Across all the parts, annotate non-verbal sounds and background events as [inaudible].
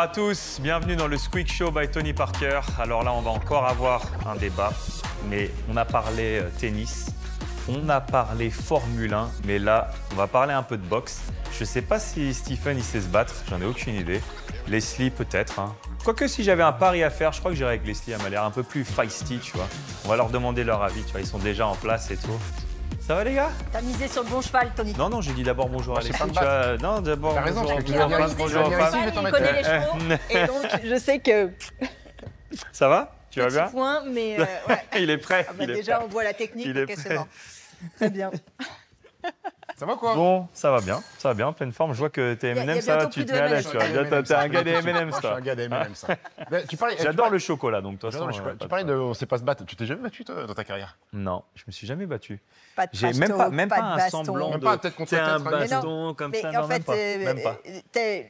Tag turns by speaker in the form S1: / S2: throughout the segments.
S1: à tous, bienvenue dans le Squeak Show by Tony Parker. Alors là, on va encore avoir un débat, mais on a parlé euh, tennis, on a parlé Formule 1, mais là, on va parler un peu de boxe. Je sais pas si Stephen, il sait se battre, j'en ai aucune idée. Leslie, peut-être. Hein. Quoique, si j'avais un pari à faire, je crois que j'irais avec Leslie, elle m'a l'air un peu plus feisty, tu vois. On va leur demander leur avis, tu vois, ils sont déjà en place et tout. Ça va les gars
S2: T'as misé sur le bon cheval, Tony.
S1: Non, non, j'ai dit d'abord bonjour à Alexis. Non, d'abord bonjour, raison, bonjour, bonjour, bonjour, bonjour, bonjour, connais les chevaux, [laughs] et donc
S2: je sais que...
S1: Ça va Tu vas bien euh, [laughs] Il est prêt. Ah bah déjà, on voit la technique, il est prêt.
S2: Très bien. [laughs] Ça va quoi Bon,
S1: ça va bien, ça va bien, en pleine forme. Je vois que t'es M&M, ça va, tu te mets à l'aise. Tu es un gars des ah.
S3: [laughs] tu toi. J'adore
S1: le chocolat, donc toi. Euh, tu parlais de, on sait pas se battre. Tu t'es jamais battu toi, dans ta carrière Non, je me suis jamais battu. Pas de J'ai même pas, même pas, un semblant de. T'es un baston comme ça. En fait, euh,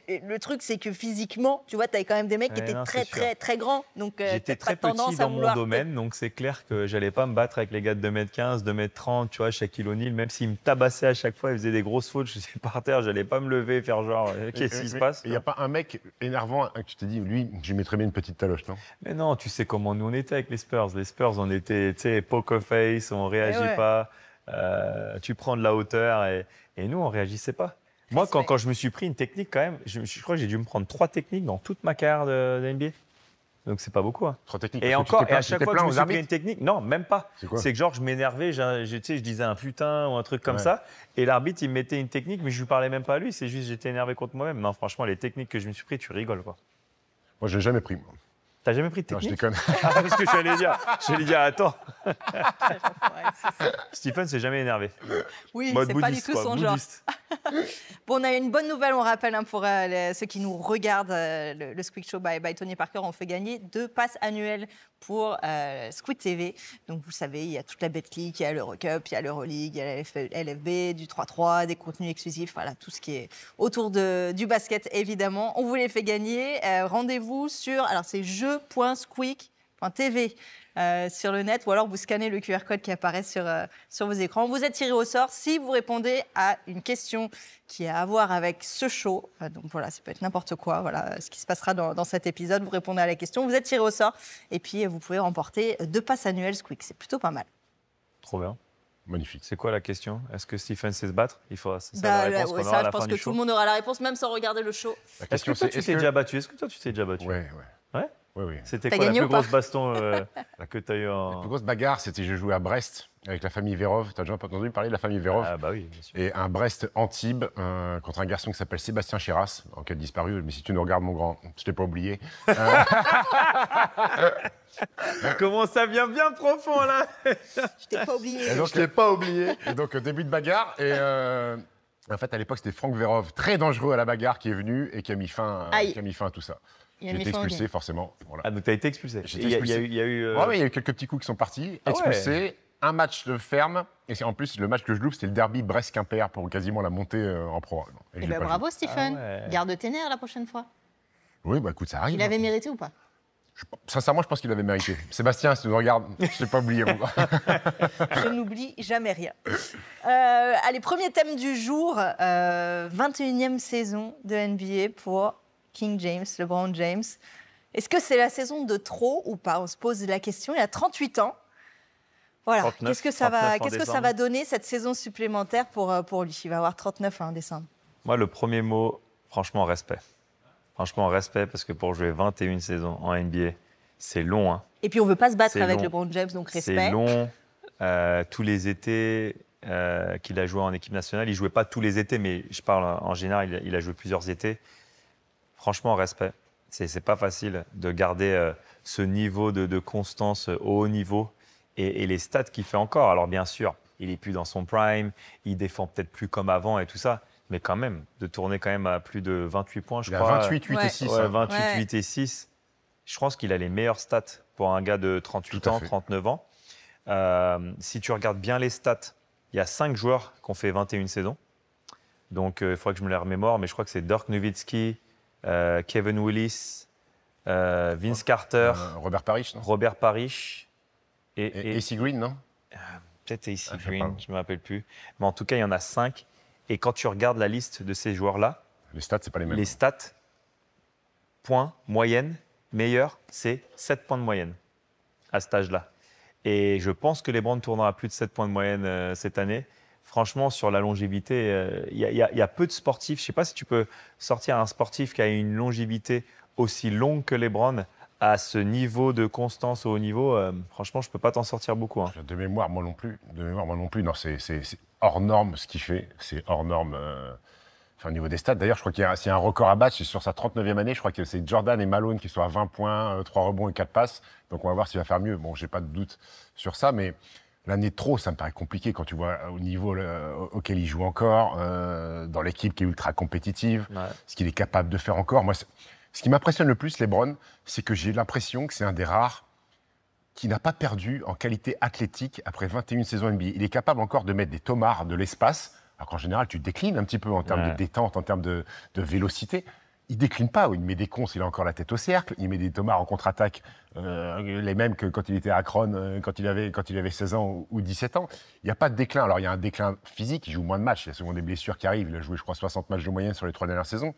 S2: euh, le truc c'est que physiquement, tu vois, t'avais quand même des mecs qui étaient très très très grands, donc j'étais très petit dans mon domaine,
S1: donc c'est clair que j'allais pas me battre avec les gars de 2m15, 2m30, tu vois, kilo nil même s'ils me tabassaient à chaque fois, il faisait des grosses fautes. Je suis [laughs] par terre, j'allais pas me lever, faire genre, euh, qu'est-ce qui se passe Il n'y a hein. pas un mec
S3: énervant hein, que tu t'es dit, lui, je mettrais bien une petite taloche, non
S1: Mais non, tu sais comment nous on était avec les Spurs. Les Spurs, on était, tu sais, poker face, on réagit eh pas. Euh, tu prends de la hauteur et, nous, on réagissait pas. Moi, quand, quand, je me suis pris une technique, quand même, je, crois que j'ai dû me prendre trois techniques dans toute ma carrière de NBA. Donc c'est pas beaucoup. Hein. Et encore, et à chaque fois que je me suis pris une technique, non, même pas. C'est que genre je m'énervais, je, je, disais un putain ou un truc comme ça, et l'arbitre il mettait une technique, mais je lui parlais même pas à lui. C'est juste j'étais énervé contre moi-même. mais franchement, les techniques que je me suis pris, tu rigoles quoi. Moi, je n'ai jamais pris. T'as jamais pris de technique Non, je déconne. parce ah, que je dire. Je dire, attends. [laughs] Stephen s'est jamais énervé. Oui, c'est pas du tout son genre.
S2: [laughs] bon, on a une bonne nouvelle, on rappelle, hein, pour euh, ceux qui nous regardent, euh, le, le, Show by, Tony Parker, on fait gagner deux passes annuelles pour euh, Squid TV. Donc, vous savez, il y a toute la Betclic, il y a l'Eurocup, il y a l'Euroleague, il y a la LFB, du 3-3, des contenus exclusifs, voilà, tout ce qui est autour de, du basket, évidemment. On vous les fait gagner. Euh, rendez-vous sur, alors c'est jeu .squeak.tv TV euh, sur le net ou alors vous scannez le QR code qui apparaît sur, euh, sur vos écrans. Vous êtes tiré au sort si vous répondez à une question qui a à voir avec ce show. Euh, donc voilà, ça peut être n'importe quoi. Voilà ce qui se passera dans, cet épisode. Vous répondez à la question, vous êtes tiré au sort et puis vous pouvez remporter deux passes annuelles Squeak. C'est plutôt pas mal.
S1: Trop bien. Magnifique. C'est quoi la question Est-ce que Stephen sait se battre Il faudra ça la bah, réponse aura je la pense que tout le
S2: monde aura la réponse, même sans regarder le show. Est-ce
S1: que, tu t'es déjà battu Est-ce que toi, tu t'es déjà battu c'était quoi la plus grosse
S3: baston euh, [laughs] que La plus grosse bagarre, c'était je jouais à Brest avec la famille Vérov. Tu as déjà entendu parler de la famille Vérov ah, bah Et un Brest Antibes euh, contre un garçon qui s'appelle Sébastien Chéras, en de disparu, mais si tu ne regardes, mon grand, je t'ai pas oublié. Euh, [laughs]
S1: Comment ça vient bien profond, là Je t'ai pas oublié. donc, t'ai pas oublié.
S3: donc, début de bagarre. Et. En fait, à l'époque, c'était Franck Vérov, très dangereux à la bagarre, qui est venu et qui fin, qui a mis fin à tout ça. J'ai été expulsé, forcément. Ah, donc t'as été expulsé. J'ai été expulsé. Il y, a eu. Euh, il y a eu quelques petits coups qui sont partis. Ah expulsé, un match de ferme. Et en plus, le match que je loupe, c'était le derby Brest-Quimper pour quasiment la montée euh, en Pro. Et, eh ben, bravo, Stephen. Ah
S2: Garde tes nerfs la prochaine fois.
S3: Oui, bah écoute, ça arrive. Il avait hein. mérité ou pas Sincèrement, je pense qu'il avait mérité. Sébastien, si tu nous regardes, je ne t'ai pas oublié.
S2: [laughs] je n'oublie jamais rien. Euh, allez, premier thème du jour, 21e saison de NBA pour King James, LeBron James. Est-ce que c'est la saison de trop ou pas On se pose la question. Il a 38 ans. Voilà. Qu'est-ce que ça va, qu'est-ce que ça va donner cette saison supplémentaire pour, euh, pour lui Il va avoir 39 hein, en décembre.
S1: Moi, le premier mot, franchement, respect. Franchement, respect parce que pour jouer 21 saisons en NBA, c'est long. Hein.
S2: Et puis, on veut pas se battre avec LeBron James, donc respect. C'est long.
S1: Euh, tous les étés, euh, qu'il a joué en équipe nationale. Il jouait pas tous les étés, mais je parle en général, il a joué plusieurs étés franchement, respect. ce n'est pas facile de garder euh, ce niveau de, constance euh, au haut niveau et, les stats qu'il fait encore. Alors, bien sûr, il est plus dans son prime, il défend peut-être plus comme avant et tout ça. Mais quand même, de tourner quand même à plus de 28 points, je crois. 28, 8 et 6. 28, 8 et 6. Je pense qu'il a les meilleures stats pour un gars de 38 ans, 39 ans. Euh, si tu regardes bien les stats, il y a cinq joueurs qui ont fait 21 saisons. Donc, il faut que je me les remémore, mais je crois que c'est Dirk Nowitzki, euh, Kevin Willis, euh, Vince Carter, euh, Robert Parrish, Robert Parrish et, et, AC Green, non ah, Peut-être AC ah, Green, je ne me rappelle plus. Mais en tout cas, il y en a cinq. Et quand tu regardes la liste de ces joueurs-là, les stats, c'est pas les Les stats, points, moyenne, meilleur, c'est 7 points de moyenne à cet âge-là. Et je pense que les Brands tourneront à plus de 7 points de moyenne cette année franchement, sur la longévité, il euh, y, a peu de sportifs. Je ne sais pas si tu peux sortir un sportif qui a une longévité aussi longue que Lebron à ce niveau de constance au haut niveau. Euh, franchement, je ne peux pas t'en sortir beaucoup. Hein. De mémoire, moi non plus. De mémoire, moi non plus. Non, c'est
S3: hors norme ce qu'il fait. C'est hors norme. Euh, au niveau des stats, d'ailleurs, je crois qu'il y, a un record à battre. Sur sa 39e année, je crois que c'est Jordan et Malone qui sont à 20 points, 3 rebonds et 4 passes. Donc on va voir s'il va faire mieux. Bon, j'ai pas de doute sur ça, mais l'année de trop, ça me paraît compliqué quand tu vois euh, au niveau auquel il joue encore, euh, dans l'équipe qui est ultra compétitive, ce qu'il est capable de faire encore. Moi, ce qui m'impressionne le plus, Lebron, c'est que j'ai l'impression que c'est un des rares qui n'a pas perdu en qualité athlétique après 21 saisons NBA. Il est capable encore de mettre des tomards de l'espace, alors qu'en général, tu déclines un petit peu en termes de détente, en termes de, de vélocité il décline pas. Il met des cons, il a encore la tête au cercle. Il met des tomards en contre-attaque, euh, les mêmes que quand il était à Akron, euh, quand il avait, quand il avait 16 ans ou 17 ans. Il n'y a pas de déclin. Alors, il y a un déclin physique. Il joue moins de matchs. Il y a souvent des blessures qui arrivent. Il a joué, je crois, 60 matchs de moyenne sur les trois dernières saisons.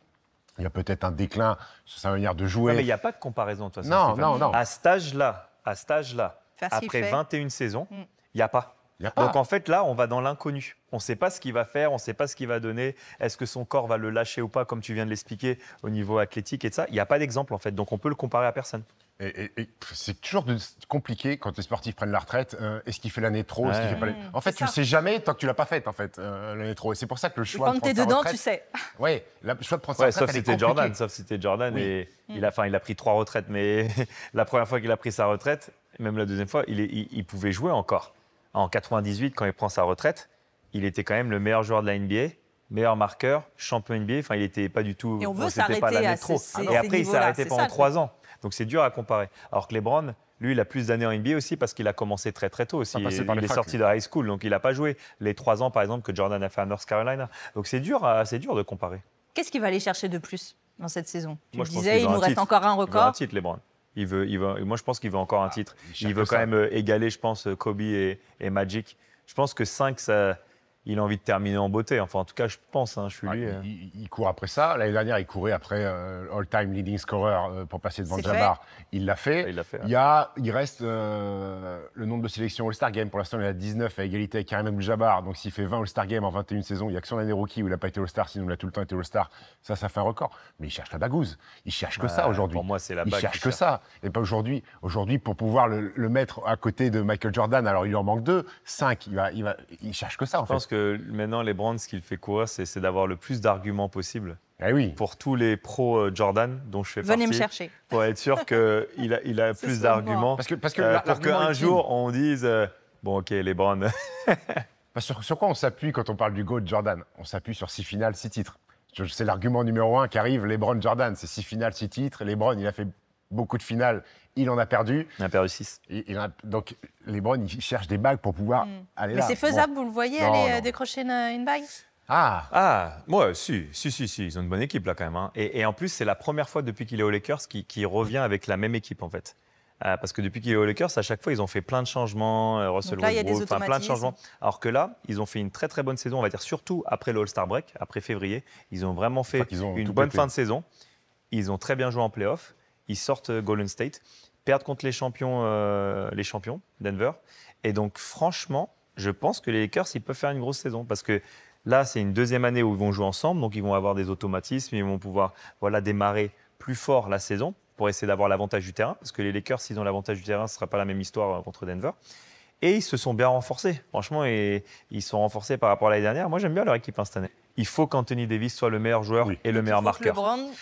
S3: Il y a peut-être un déclin sur sa manière de jouer. mais il n'y a
S1: pas de comparaison, de toute façon. Non, non, non. À ce âge-là, à là après 21 saisons, mm. il n'y a pas. Ah. Donc en fait, là, on va dans l'inconnu. On ne sait pas ce qu'il va faire, on ne sait pas ce qu'il va donner. Est-ce que son corps va le lâcher ou pas, comme tu viens de l'expliquer au niveau athlétique et de ça Il n'y a pas d'exemple en fait, donc on peut le comparer à personne. Et, c'est toujours
S3: compliqué quand les sportifs prennent la retraite. Euh, est-ce qu'il fait l'année trop mmh, En fait, tu ne sais jamais tant que tu
S1: l'as pas fait en fait euh, l'année trop. Et c'est pour ça que le choix. Et quand de es dedans, tu sais. Oui, le choix de prendre sa retraite, sauf, si Jordan, sauf si c'était Jordan, et mmh. il a, il a pris trois retraites, mais [laughs] la première fois qu'il a pris sa retraite, même la deuxième fois, il pouvait jouer encore en 98, quand il prend sa retraite, il était quand même le meilleur joueur de la NBA, meilleur marqueur, champion NBA. Enfin, il n'était pas du tout. Et on veut s'arrêter pas la à Et après, il s'est arrêté pendant trois ans. Donc c'est dur à comparer. Alors que LeBron, lui, il a plus d'années en NBA aussi parce qu'il a commencé très très tôt aussi. il, est sorti de high school, donc il n'a pas joué les trois ans par exemple que Jordan a fait à North Carolina. Donc c'est dur, c'est dur de comparer.
S2: Qu'est-ce qu'il va aller chercher de plus dans cette saison je disais, il nous reste encore un record. un
S1: titre, LeBron veut, moi, je pense qu'il veut encore un ah, titre. il, veut quand même euh, égaler, je pense, euh, Kobe et, et Magic. Je pense que 5, ça il a envie de terminer en beauté. Enfin, en tout cas, je pense, hein, je suis euh. Il, court après ça. L'année dernière, il courait
S3: après euh, all-time leading scorer euh, pour passer devant Jabbar. Il l'a fait. Ah, il, fait, il, y a, il reste le nombre de sélections All-Star Game. Pour l'instant, il a 19 à égalité avec Karim Abdul-Jabbar. Donc, s'il fait 20 All-Star Game en 21 saisons, il n'y a que son année rookie où il n'a pas été All-Star, sinon il a tout le temps été All-Star. Ça, ça fait un record. Mais il cherche la bagouze. Il cherche que ça aujourd'hui. Pour moi, c'est la bagouze. Il cherche que ça. Et pas aujourd'hui. Aujourd'hui, pour pouvoir le, mettre à côté de Michael Jordan, alors il en manque deux, 5 Il, va, il, va, il cherche que
S1: ça, en fait maintenant, les brands, ce qu'il fait courir, c'est d'avoir le plus d'arguments possible. Eh oui. Pour tous les pros euh, Jordan dont je fais partie. Venez me chercher. Pour être sûr qu'il [laughs] a, il a plus d'arguments. Parce que, parce que euh, pour qu'un jour, on dise euh, Bon, OK, les brands. [laughs] sur,
S3: quoi on s'appuie quand on parle du de Jordan On s'appuie sur six finales, six titres. C'est l'argument numéro un qui arrive, LeBron Jordan, c'est six finales, six titres. LeBron, il a fait beaucoup de finales, il en a perdu. Il en a perdu 6. donc, les Browns, ils cherchent des bagues pour pouvoir hmm. aller là. Mais c'est faisable, vous le voyez, aller euh,
S2: décrocher une, euh, bague
S1: Ah Ah, moi, si, si, si, si, ils ont une bonne équipe là quand même. Hein. Et, en plus, c'est la première fois depuis qu'il est aux Lakers qu'il revient avec la même équipe en fait. Euh, parce que depuis qu'il est aux Lakers, à chaque fois, ils ont fait plein de changements. Russell là, Westbrook, enfin plein de changements. Alors que là, ils ont fait une très très bonne saison, on va dire surtout après le All-Star break, après février. Ils ont vraiment fait une bonne fin de saison. Ils ont très bien joué en playoff. Ils sortent Golden State, perdent contre les champions, euh, les champions Denver. Et donc, franchement, je pense que les Lakers, ils peuvent faire une grosse saison parce que là, c'est une deuxième année où ils vont jouer ensemble, donc ils vont avoir des automatismes, ils vont pouvoir voilà démarrer plus fort la saison pour essayer d'avoir l'avantage du terrain parce que les Lakers, s'ils ont l'avantage du terrain, ce sera pas la même histoire euh, contre Denver. Et ils se sont bien renforcés, franchement, et ils sont renforcés par rapport à l'année dernière. Moi, j'aime bien leur équipe hein, cette année il faut qu'Anthony Davis soit le meilleur joueur et le meilleur marqueur.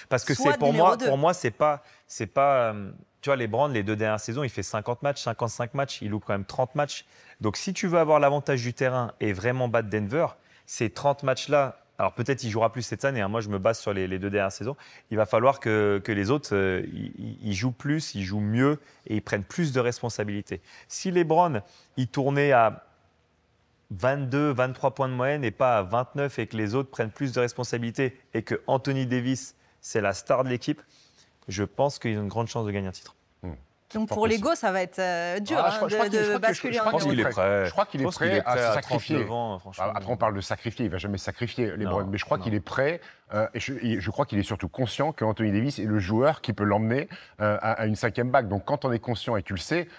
S1: Parce que c'est pour moi, pour moi, c'est pas, c'est pas, euh, tu vois, les Brands, les deux dernières saisons, il fait 50 matchs, 55 matchs, il loue quand même 30 matchs. Donc, si tu veux avoir l'avantage du terrain et vraiment battre Denver, ces 30 matchs-là, alors peut-être il jouera plus cette année. Hein, moi, je me base sur les, deux dernières saisons. Il va falloir que, les autres, euh, ils, jouent plus, ils jouent mieux et ils prennent plus de responsabilités. Si les LeBron, ils tournaient à 22, 23 points de moyenne et pas à 29 et que les autres prennent plus de responsabilités et que Anthony Davis, c'est la star de l'équipe, je pense qu'ils ont une grande chance de gagner un titre. Hmm. Donc pour l'ego,
S2: ça va être euh, dur ah, hein, je, de, basculer Je crois qu'il
S1: est prêt. est, prêt à, sacrifier. après, hein,
S3: bah, on parle de sacrifier. Il va jamais sacrifier les Browns, mais je crois qu'il est prêt. Euh, et je, crois qu'il est surtout conscient que Anthony Davis est le joueur qui peut l'emmener euh, à, une cinquième bague. Donc quand on est conscient et tu le sais,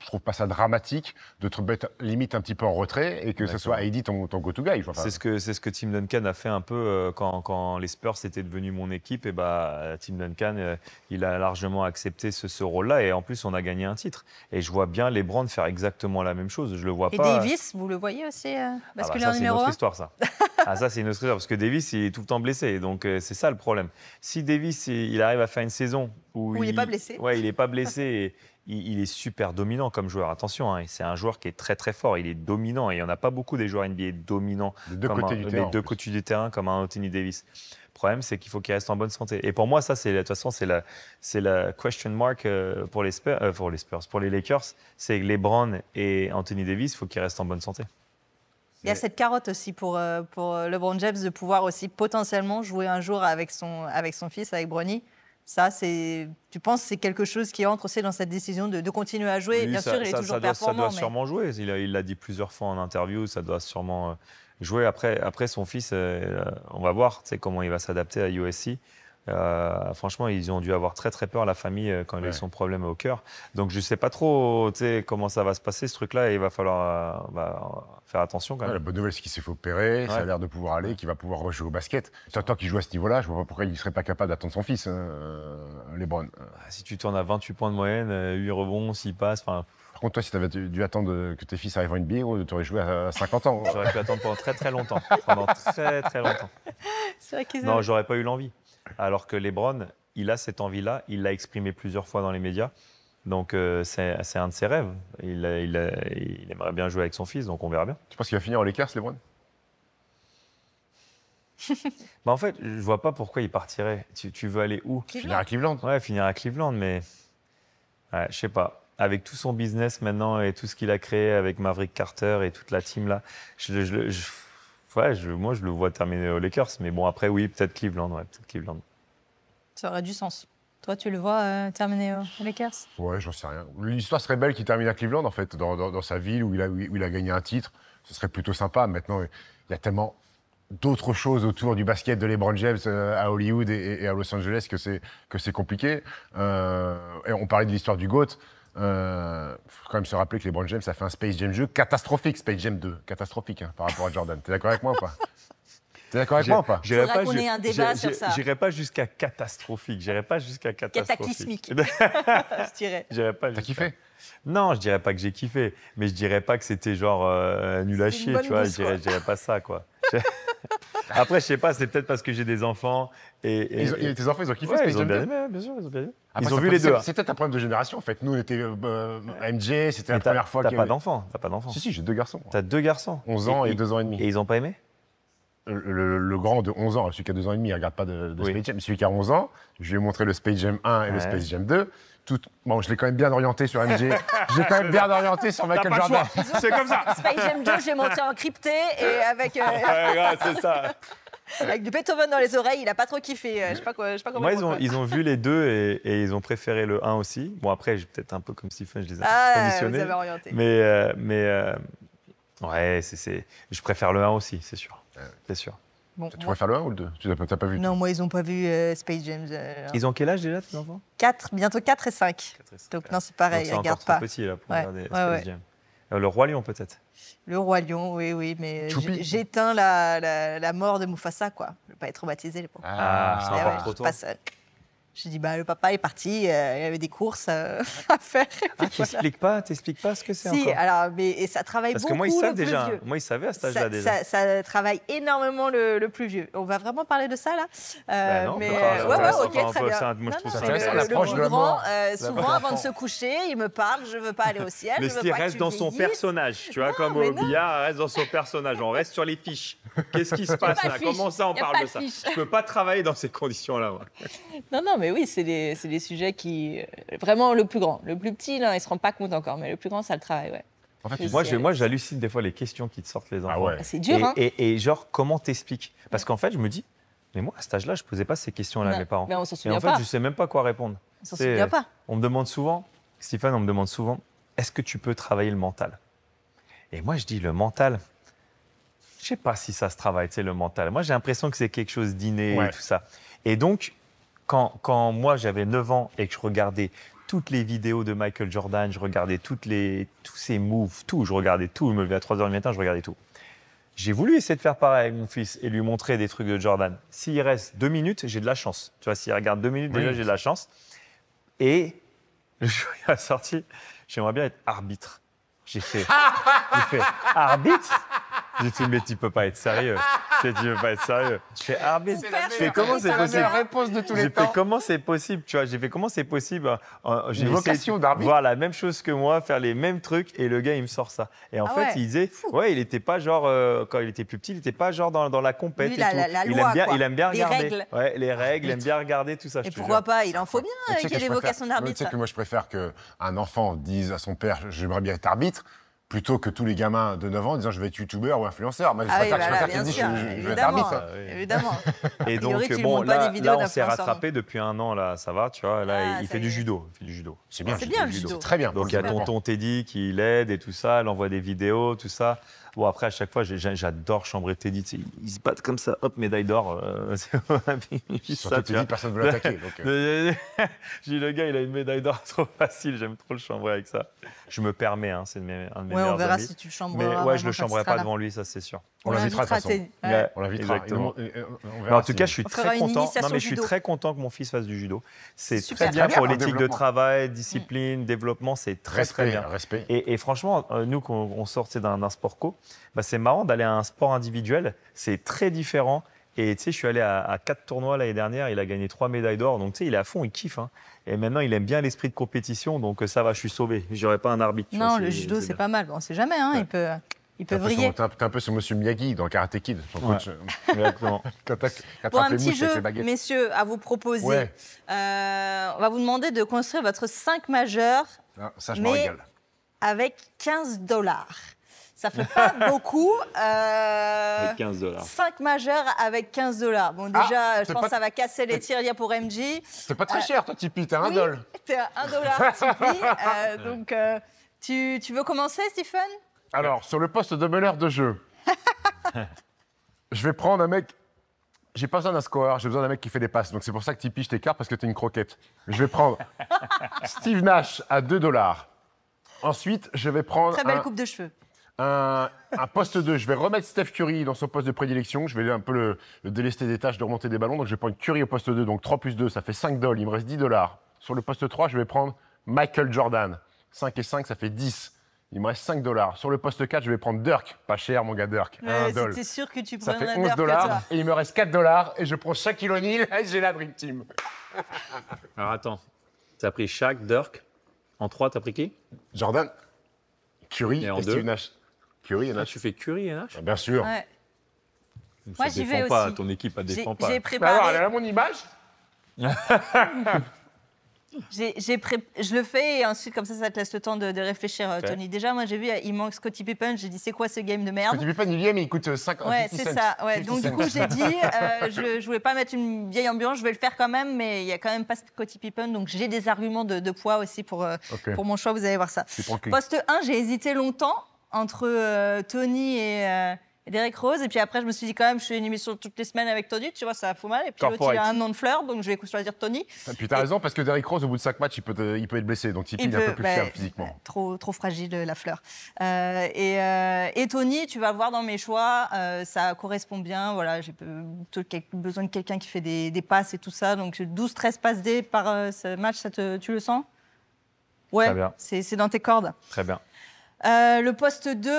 S3: je trouve pas ça dramatique de te limite un petit peu en retrait et que ce soit Heidi ton,
S1: ton go-to-guy. c'est ce, que, ce que Tim Duncan a fait un peu euh, quand, les Spurs étaient devenus mon équipe. Et bah, Tim Duncan, euh, il a largement accepté ce, rôle-là et en plus, on a gagné un titre. Et je vois bien les Brands faire exactement la même chose. Je le vois pas. Et Davis,
S2: vous le voyez aussi euh, ah parce ah ça, c'est une autre histoire,
S1: ça. [laughs] ah, ça, c'est une autre histoire parce que Davis, il est tout le temps blessé. Donc, c'est ça le problème. Si Davis, il arrive à faire une saison où, il n'est pas blessé, ouais, il est pas blessé [laughs] il, est super dominant comme joueur. Attention, hein, c'est un joueur qui est très très fort. Il est dominant et il n'y en a pas beaucoup des joueurs NBA dominants. de deux côtés, du, terrain, du terrain, comme Anthony Davis. Le problème, c'est qu'il faut qu'il reste en bonne santé. Et pour moi, ça, c'est de toute façon, c'est la, question mark euh, pour les Spurs, euh, pour les Spurs, pour les Lakers, c'est LeBron et Anthony Davis, il faut qu'ils restent en bonne santé.
S2: Il y a cette carotte aussi pour, euh, LeBron James de pouvoir aussi potentiellement jouer un jour avec son, avec son fils, avec Bronny. Ça, c'est, tu penses, c'est quelque chose qui entre dans cette décision de, continuer à jouer. Bien sûr, il est toujours doit, performant. Ça doit sûrement
S1: jouer. Il l'a dit plusieurs fois en interview. Ça doit sûrement euh, jouer. Après, son fils, euh, on va voir, comment il va s'adapter à USC. Euh, franchement, ils ont dû avoir très très peur, la famille, euh, quand ils a ont son problème au cœur. Donc je ne sais pas trop comment ça va se passer, ce truc-là, et il va falloir euh, bah, faire attention quand même. la bonne nouvelle, c'est qu'il s'est fait opérer, ça a l'air
S3: de pouvoir aller, qu'il va pouvoir rejouer au basket. Tant qu'il joue à ce niveau-là, je ne vois pas pourquoi il ne serait pas capable d'attendre son fils, les hein, Lebron. Bah,
S1: si tu tournes à 28 points de moyenne, 8 rebonds, 6
S3: passes, enfin contre, toi, si tu avais dû attendre que tes fils arrivent en NBA, oh, tu aurais joué à 50 ans. J'aurais pu attendre
S1: pendant très très longtemps. Pendant très très longtemps. C'est Vrai qu'ils… non, j'aurais pas eu l'envie. Alors que Lebron, il a cette envie-là, il l'a exprimé plusieurs fois dans les médias. Donc euh, c'est un de ses rêves. Il, aimerait bien jouer avec son fils, donc on verra bien. Tu penses qu'il va finir en Lakers, Lebron [laughs] bah en fait, je vois pas pourquoi il partirait. Tu, veux aller où Finir à Cleveland. Ouais, finir à Cleveland, mais je je sais pas. Avec tout son business maintenant et tout ce qu'il a créé avec Maverick Carter et toute la team là, je moi, je le vois terminer aux Lakers. Mais bon, après, oui, peut-être Cleveland. Ouais, peut Cleveland.
S2: Ça aurait du sens. Toi, tu le vois euh, terminer aux Lakers
S1: Ouais, j'en sais rien. L'histoire
S3: serait belle qu'il termine à Cleveland, en fait, dans, dans, sa ville où il, a, où il, a, gagné un titre. Ce serait plutôt sympa. Maintenant, il y a tellement d'autres choses autour du basket de LeBron James euh, à Hollywood et, à Los Angeles que c'est, que c'est compliqué. Euh, et on parlait de l'histoire du GOAT. Euh, faut quand même se rappeler que les Brown James, ça fait un Space Jam jeu catastrophique, Space Jam 2, catastrophique hein, par rapport à
S1: Jordan. T'es d'accord avec moi ou pas T'es d'accord avec moi ou pas J'irai pas, pas jusqu'à catastrophique. J'irai pas jusqu'à catastrophique. Cataclysmique.
S2: [laughs]
S1: je dirais. pas. T'as kiffé non, je dirais pas que j'ai kiffé, mais je dirais pas que c'était genre euh, nul à chier, tu vois. Je dirais, je dirais pas ça, quoi. [laughs] Après, je sais pas, c'est peut-être parce que j'ai des enfants. Et, et, tes enfants, ils ont kiffé ouais, Space Jam bien, bien sûr, ils ont bien aimé. ils ont vu les deux.
S3: C'est peut-être un problème de génération, en fait. Nous, on était euh, MJ, c'était la première fois. T'as pas d'enfants T'as pas d'enfants Si, si, j'ai deux garçons. T'as deux garçons 11 ans et 2 ans et demi. Et ils ont pas aimé le, grand de 11 ans, celui qui a 2 ans et demi, il regarde pas de, de Space Jam. Celui qui a 11 ans, je lui ai montré le Space Jam 1 et le Space Jam 2. Bon, je l'ai quand même bien orienté sur MJ. j'ai quand même bien orienté sur Michael Jordan. C'est
S2: comme ça. Space Jam 2, j'ai monté en crypté et avec. Euh, c'est ça. Avec du Beethoven dans les oreilles, il a pas trop kiffé. Euh, je sais pas comment. ils ont,
S1: ils ont, vu les deux et, ils ont préféré le 1 aussi. Bon, après, j'ai peut-être un peu comme Stephen, je les ai ah, conditionnés. Mais, euh, mais ouais, c'est, je préfère le 1 aussi, c'est sûr. C'est sûr. Bon, tu pourrais faire le 1 ou le 2 Tu n'as pas, pas, vu
S2: Non, moi, ils n'ont pas vu euh, Space James. Euh, ils
S1: ont quel âge déjà, tes enfants
S2: 4, bientôt 4 et 5. Donc, non, c'est pareil, ils regardent pas. petit là, pour regarder Space
S1: James. Euh, le Roi Lion, peut-être
S2: Le Roi Lion, oui, oui, mais j'éteins la, la, la, mort de Mufasa, quoi. Je ne veux pas être traumatisé, les ah, ah, c'est eh encore trop tôt. J'ai dit, bah, le papa est parti, il euh, il avait des courses euh, [laughs] à faire. tu ah, t'expliques
S1: pas, t'expliques pas ce que c'est si, encore.
S2: alors, mais et ça travaille Parce beaucoup. Parce que moi, ils savent déjà.
S1: Moi, ils savaient à cet âge-là déjà.
S2: Ça, travaille énormément le, plus vieux. On va vraiment parler de ça, là euh, bah mais, euh, ouais, ouais, ok, très bien. moi, je trouve ça intéressant. Le, souvent, avant de se coucher, il me parle, je veux pas aller au ciel. Mais il reste dans son
S1: personnage, tu vois, comme au reste dans son personnage. On reste sur les fiches. Qu'est-ce qui se [laughs] passe là Comment ça, on parle de ça Je peux pas travailler dans ces conditions-là.
S2: Non, non, mais oui, c'est des, sujets qui. Euh, vraiment, le plus grand. Le plus petit, il ne se rend pas compte encore, mais le plus grand, ça le travaille, ouais. En fait, moi, moi,
S1: j'hallucine des fois les questions qui te sortent les ah enfants. Ah, c'est dur. Et, hein et, genre, comment t'expliques Parce qu'en fait, je me dis, mais moi, à cet âge-là, je posais pas ces questions-là à mes parents. Mais on s'en souvient et en fait, pas. je sais même pas quoi répondre. On s'en souvient pas. On me demande souvent, Stéphane, on me demande souvent, est-ce que tu peux travailler le mental Et moi, je dis, le mental, je sais pas si ça se travaille, tu sais, le mental. Moi, j'ai l'impression que c'est quelque chose d'inné et tout ça. Et donc, quand, moi j'avais 9 ans et que je regardais toutes les vidéos de Michael Jordan, je regardais toutes les, tous ses moves, tout, je regardais tout, je me levais à 3h du matin, je regardais tout. J'ai voulu essayer de faire pareil avec mon fils et lui montrer des trucs de Jordan. S'il reste deux minutes, j'ai de la chance. Tu vois, s'il regarde deux minutes, déjà, j'ai de la chance. Et le jour sorti, j'aimerais bien être arbitre. J'ai fait [laughs] arbitre j'ai tout, mais tu peux pas être sérieux. tu tu pas être sérieux. Je fais, arbitre. Ah, fais, comment c'est possible réponse de tous les J'ai fait, comment c'est possible, tu vois, j'ai fait, comment c'est possible. J'ai vocation d'arbitre. Voir la même chose que moi, faire les mêmes trucs, et le gars, il me sort ça. Et en ah fait, il disait, ouais, il était pas genre, euh, quand il était plus petit, il était pas genre dans, la compète. et il, aime bien, il aime bien regarder. Ouais, les règles, il aime bien regarder
S3: tout ça. Et pourquoi pas,
S2: il en faut bien qu'il y ait d'arbitre. Tu sais que
S3: moi, je préfère qu'un enfant dise à son père, j'aimerais bien être arbitre, plutôt que tous les gamins de 9 ans disant je vais être youtubeur ou influenceur. Moi, je
S2: ah bah Évidemment. Et donc, bon, là, on s'est hein. rattrapé
S1: depuis un an, là, ça va, tu vois. Là, ah, il, fait du judo, du judo. C'est bien, c'est bien le Très bien. Donc, il y a tonton Teddy qui l'aide et tout ça, elle envoie des vidéos, tout ça. Bon, après, à chaque fois, j'adore chambrer Teddy. ils se battent comme ça, hop, médaille d'or. Euh, [laughs] Teddy, personne veut l'attaquer. J'ai [laughs] euh. J'ai [laughs] le gars, il a une médaille d'or trop facile. J'aime trop le chambrer avec ça. Je me permets, hein, c'est un de mes, ouais, on verra si tu chambres. Mais ouais, je le chambrerai pas devant lui, ça, c'est sûr. On, l'invitera, très ouais. on en tout cas, je euh, suis très content. Non, mais je suis très content que mon fils fasse du judo. C'est très bien, pour l'éthique de travail, discipline, développement. C'est très très bien. Respect. Et, franchement, euh, nous, qu'on on sortait d'un sport co, bah, c'est marrant d'aller à un sport individuel. C'est très différent. Et tu sais, je suis allé à, quatre tournois l'année dernière, il a gagné trois médailles d'or, donc tu sais, il est à fond, il kiffe. Hein. Et maintenant, il aime bien l'esprit de compétition, donc euh, ça va, je suis sauvé. J'aurais pas un arbitre. Non, le judo, c'est
S2: pas mal. On ne sait jamais, hein. il peut il peut
S1: T'es un peu ce monsieur Miyagi
S3: dans Karate Kid. Pour [laughs] [laughs] un petit jeu, messieurs,
S2: à vous proposer. Euh, on va vous demander de construire votre 5 majeur.
S3: Ah, ça, je mais
S2: Avec 15 dollars. Ça fait pas [laughs] beaucoup. Euh, avec 15 dollars. 5 majeurs avec 15 dollars. Bon, déjà, ah, je pense que ça va casser les tirs a pour MJ. C'est pas très euh, cher,
S3: toi, Tipeee, t'as 1 dollar.
S2: T'es à 1 dollar, Tipeee. donc, tu veux commencer, Stephen
S3: alors, sur le poste de meneur de jeu, [laughs] je vais prendre un mec. J'ai pas besoin d'un scoreur, j'ai besoin d'un mec qui fait des passes. Donc c'est pour ça que Tipeee, tes t'écarte parce que t'es une croquette. Je vais prendre [laughs] Steve Nash à 2 dollars. Ensuite, je vais prendre. Très belle coupe de cheveux. Un, poste 2. Je vais remettre Steph Curry dans son poste de prédilection. Je vais un peu délester des tâches de remonter des ballons. Donc je vais prendre Curry au poste 2. Donc 3 plus 2, ça fait 5 dollars. Il me reste 10 dollars. Sur le poste 3, je vais prendre Michael Jordan. 5 et 5, ça fait 10. Il me reste 5 dollars. Sur le poste 4, je vais prendre Dirk. Pas cher, mon gars, Dirk. c'est c'est sûr que tu prendrais Ça fait 11 dollars et il me reste 4 dollars et je prends Shaquille O'Neal et j'ai la Dream Team.
S1: [laughs] Alors attends, t'as pris Shaq, Dirk. En 3, t'as pris qui Jordan. Curry et, en et Steve Nash. Curry et ah, Nash. tu fais Curry et Nash ah, Bien sûr. Ouais. Moi, j'y vais pas, aussi. Ton équipe ne défend pas. J'ai préparé.
S2: Alors, elle a mon image [laughs] j'ai Je le fais et ensuite, comme ça, ça te laisse le temps de, réfléchir, euh, Tony. Déjà, moi, j'ai vu, il manque Scotty Pippen. J'ai dit, c'est quoi ce game de merde Scotty
S3: Pippen, il vient, mais il coûte 50 euh, Ouais, c'est ça. Ouais. Donc, du coup, j'ai dit, [laughs] euh, je,
S2: ne voulais pas mettre une vieille ambiance, je vais le faire quand même, mais il n'y a quand même pas Scotty Pippen. Donc, j'ai des arguments de, de, poids aussi pour, pour mon choix. Vous allez voir ça. Poste 1, j'ai hésité longtemps entre Tony et. Derek Rose. Et puis après, je me suis dit, quand même, je fais une émission toutes les semaines avec Tony, tu vois, ça fout mal. Et puis l'autre, il a un nom de fleur, donc je vais choisir Tony. Et
S3: ah, puis t'as raison, parce que Derek Rose, au bout de 5 matchs, il peut, il peut être blessé, donc il, il un peu plus bah, physiquement. Bah,
S2: trop, trop fragile, euh, la fleur. Euh, euh, et, Tony, tu vas voir dans mes choix, ça correspond bien. Voilà, j'ai besoin de quelqu'un qui fait des, passes et tout ça. Donc 12-13 passes D par ce match, ça tu le sens Ouais, c'est dans tes cordes. Très bien. Euh, le poste 2,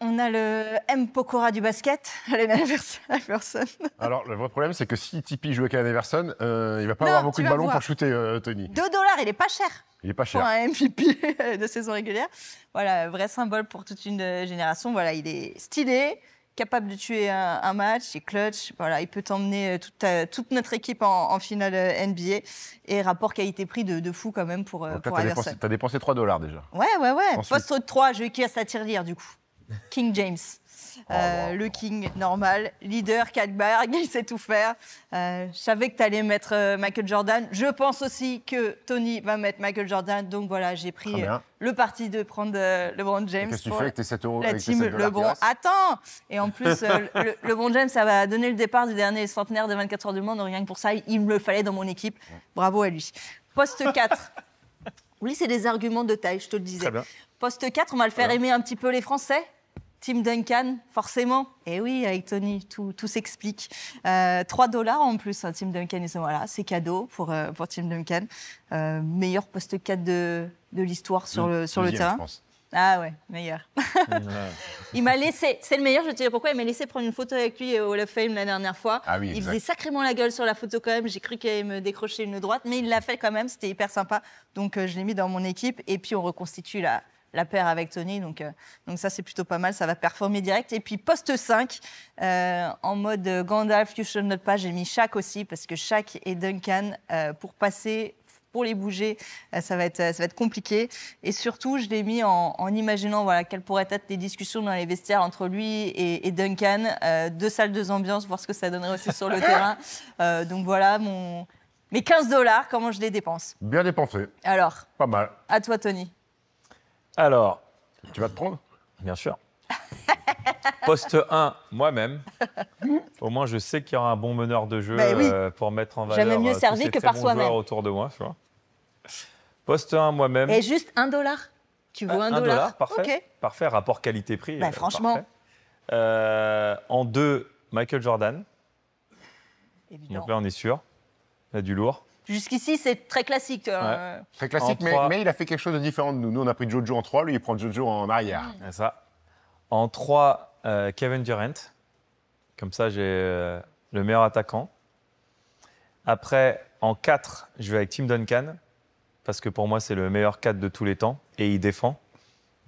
S2: on a le M. Pokora du basket, Allen [laughs] [laughs]
S3: Alors, le vrai problème, c'est que si Tipeee joue avec Allen il euh, il va pas avoir beaucoup de ballons pour shooter, euh, Tony. 2
S2: dollars, il est pas cher.
S3: Il est pas cher. Pour un
S2: MVP [laughs] de saison régulière. Voilà, vrai symbole pour toute une euh, génération. Voilà, il est stylé, capable de tuer un, match, il clutch, voilà, il peut t'emmener euh, toute, notre équipe en, finale euh, NBA. Et rapport qualité-prix de, de, fou quand même pour, euh, pour Tu T'as
S3: dépensé, 3 dollars déjà. Ouais, ouais, ouais. Ensuite...
S2: Poste 3, je vais à sa du coup. King James. Oh, euh, le king normal, leader, Kalkberg, [laughs] il sait tout faire. Euh, je savais que tu allais mettre euh, Michael Jordan. Je pense aussi que Tony va mettre Michael Jordan. Donc voilà, j'ai pris le parti de prendre LeBron James. Qu'est-ce que tu fais avec tes 7 euros La avec team LeBron. Attends Et en plus, le, LeBron James, ça va donner le départ du dernier centenaire des 24 heures du monde. Rien que pour ça, il me le fallait dans mon équipe. Bravo à lui. Poste 4. [laughs] Oui, c'est des arguments de taille, je te le disais. Poste 4, on va le faire aimer un petit peu les Français Tim Duncan, forcément. Et eh oui, avec Tony, tout, tout s'explique. 3 euh, dollars en plus, hein, Tim Duncan. Voilà, c'est cadeau pour, euh, pour Tim Duncan. Euh, meilleur poste 4 de, l'histoire sur le, sur le terrain. Ah ouais, meilleur. [laughs] il m'a laissé, c'est le meilleur, je te dirais pourquoi, il m'a laissé prendre une photo avec lui au Hall of Fame la dernière fois. Ah il faisait sacrément la gueule sur la photo quand même, j'ai cru qu'il allait me décrocher une droite, mais il l'a fait quand même, c'était hyper sympa. Donc je l'ai mis dans mon équipe et puis on reconstitue la, la paire avec Tony. Donc, euh, donc ça, c'est plutôt pas mal. Ça va performer direct. Et puis, poste 5, euh, en mode Gandalf, You Should Not Pass. J'ai mis Shaq aussi, parce que Shaq et Duncan, euh, pour passer, pour les bouger, ça va être, ça va être compliqué. Et surtout, je l'ai mis en, imaginant voilà, quelles pourraient être les discussions dans les vestiaires entre lui et, Duncan. deux salles, deux ambiances, voir ce que ça donnerait aussi sur le [laughs] terrain. donc voilà, mon... mes 15 dollars, comment je les dépense
S1: Bien dépensé. Alors Pas mal.
S2: À toi, Tony.
S1: Alors. Tu vas te prendre Bien sûr. [laughs] Poste 1, moi-même. Au moins, je sais qu'il y aura un bon meneur de jeu bah euh, pour mettre en valeur. Jamais mieux euh, servi que par soi-même. autour de moi, tu vois. Poste 1, moi-même. Et juste
S2: un dollar. Tu veux 1 euh, un, dollar. dollar parfait.
S1: Parfait. Rapport qualité-prix. Bah, franchement. en 2, Michael Jordan. Évidemment. Donc là, on est sûr. Il y a du lourd.
S2: Jusqu'ici, c'est très classique. Hein. Très classique, mais,
S3: il a fait quelque chose de différent de nous. Nous, on a pris Jojo en 3,
S1: lui, il prend Jojo en arrière. C'est Ça. En 3, euh, Kevin Durant. Comme ça, j'ai euh, le meilleur attaquant. Après, en 4, je vais avec Tim Duncan. Parce que pour moi, c'est le meilleur 4 de tous les temps. Et il défend.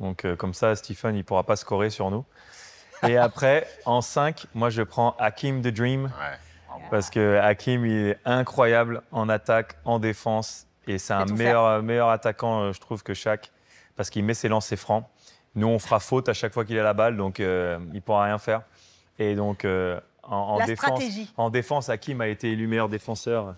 S1: Donc, euh, comme ça, Stephen, il ne pourra pas scorer sur nous. Et [laughs] après, en 5, moi, je prends Hakim The Dream. Ouais parce que Hakim, il est incroyable en attaque, en défense. Et c'est un meilleur, meilleur attaquant, euh, je trouve, que Shaq. Parce qu'il met ses lancers francs. Nous, on fera faute à chaque fois qu'il a la balle, donc euh, il ne pourra rien faire. Et donc, euh, en, en, défense, en défense, Hakim a été élu meilleur défenseur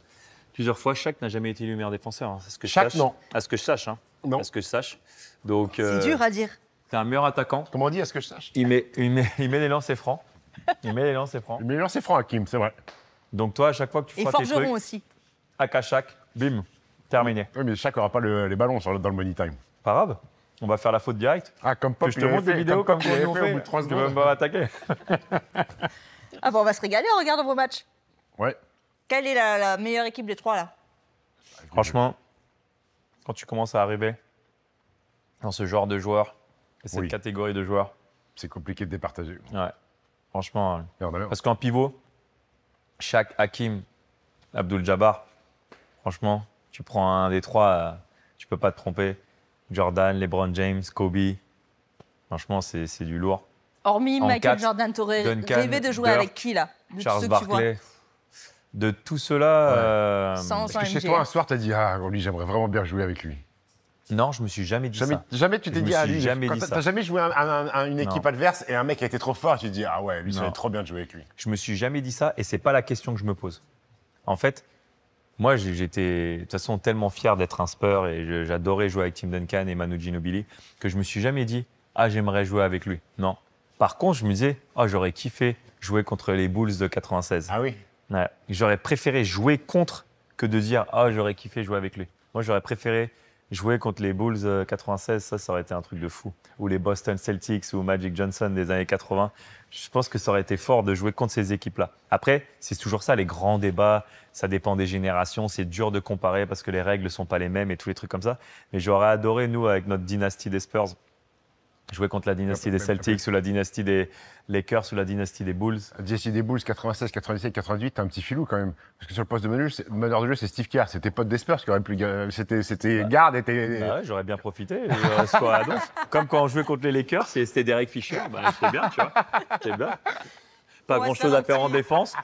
S1: plusieurs fois. Shaq n'a jamais été élu meilleur défenseur. Hein, ce que Shaq, sache. non. À ce que je sache. Hein. Non. À ce que je sache. Donc, c'est dur à dire. C'est un meilleur attaquant. Comment on dit, à ce que je sache il met, il, met, il met les lancers francs. Il met les lancers francs. Il met les lancers francs, Hakim, c'est vrai. Donc toi, à chaque fois que tu feras tes trucs... à aussi.
S3: bim, terminé. Oui, mais chaque n'aura pas les ballons dans le money time. Pas grave, on va faire la
S1: faute direct. Ah, comme pas je te montre des vidéos comme, de Tu même pas m'attaquer. [laughs]
S2: Ah bon, on va se régaler en regardant vos matchs. Ouais. Quelle est la, meilleure équipe des trois là
S1: Franchement, quand tu commences à arriver dans ce genre de joueurs, et cette catégorie de joueurs, C'est compliqué de départager. ouais, franchement, parce qu'en pivot, Shaq, Hakim, Abdul Jabbar. Franchement, tu prends un des trois, euh, tu peux pas te tromper. Jordan, LeBron James, Kobe. Franchement, c'est du lourd.
S2: Hormis Michael Jordan, t'aurais rêvé de jouer avec qui là De
S1: de tout cela. Euh, que
S2: chez toi, un soir,
S3: as dit Ah, lui, j'aimerais vraiment bien jouer avec lui. Non, je me suis jamais dit jamais, ça. Jamais tu t'es dit, ah, lui, jamais jamais joué à une équipe adverse et un mec a été trop fort, tu te dis, ah
S1: ouais, lui, ça va trop bien de jouer avec lui. Je me suis jamais dit ça et c'est pas la question que je me pose. En fait, moi, j'étais de toute façon tellement fier d'être un Spur et j'adorais jouer avec Tim Duncan et Manu Ginobili que je me suis jamais dit, ah, j'aimerais jouer avec lui. Non. Par contre, je me disais, Ah, j'aurais kiffé jouer contre les Bulls de 96. Ah oui. J'aurais préféré jouer contre que de dire, ah, j'aurais kiffé jouer avec lui. Moi, j'aurais préféré Jouer contre les Bulls 96, euh, ça, ça aurait été un truc de fou. Ou les Boston Celtics ou Magic Johnson des années 80. Je pense que ça aurait été fort de jouer contre ces équipes-là. Après, c'est toujours ça, les grands débats. Ça dépend des générations. C'est dur de comparer parce que les règles sont pas les mêmes et tous les trucs comme ça. Mais j'aurais adoré, nous, avec notre dynastie des Spurs, Jouer contre la dynastie des Celtics ou la dynastie des Lakers sous la dynastie des Bulls.
S3: La des Bulls, 96, 97, 98, t'es un petit filou quand même. Parce que sur le poste de meneur de jeu, c'est Steve Kerr, c'était pote des Spurs qui aurait pu. C'était, c'était bah. garde. Était... Bah ouais,
S1: j'aurais bien profité. Euh, [laughs] Comme quand on jouait contre les Lakers, c'était Derek Fisher. Bah, c'était bien, tu vois. bien. Pas grand-chose à faire en défense,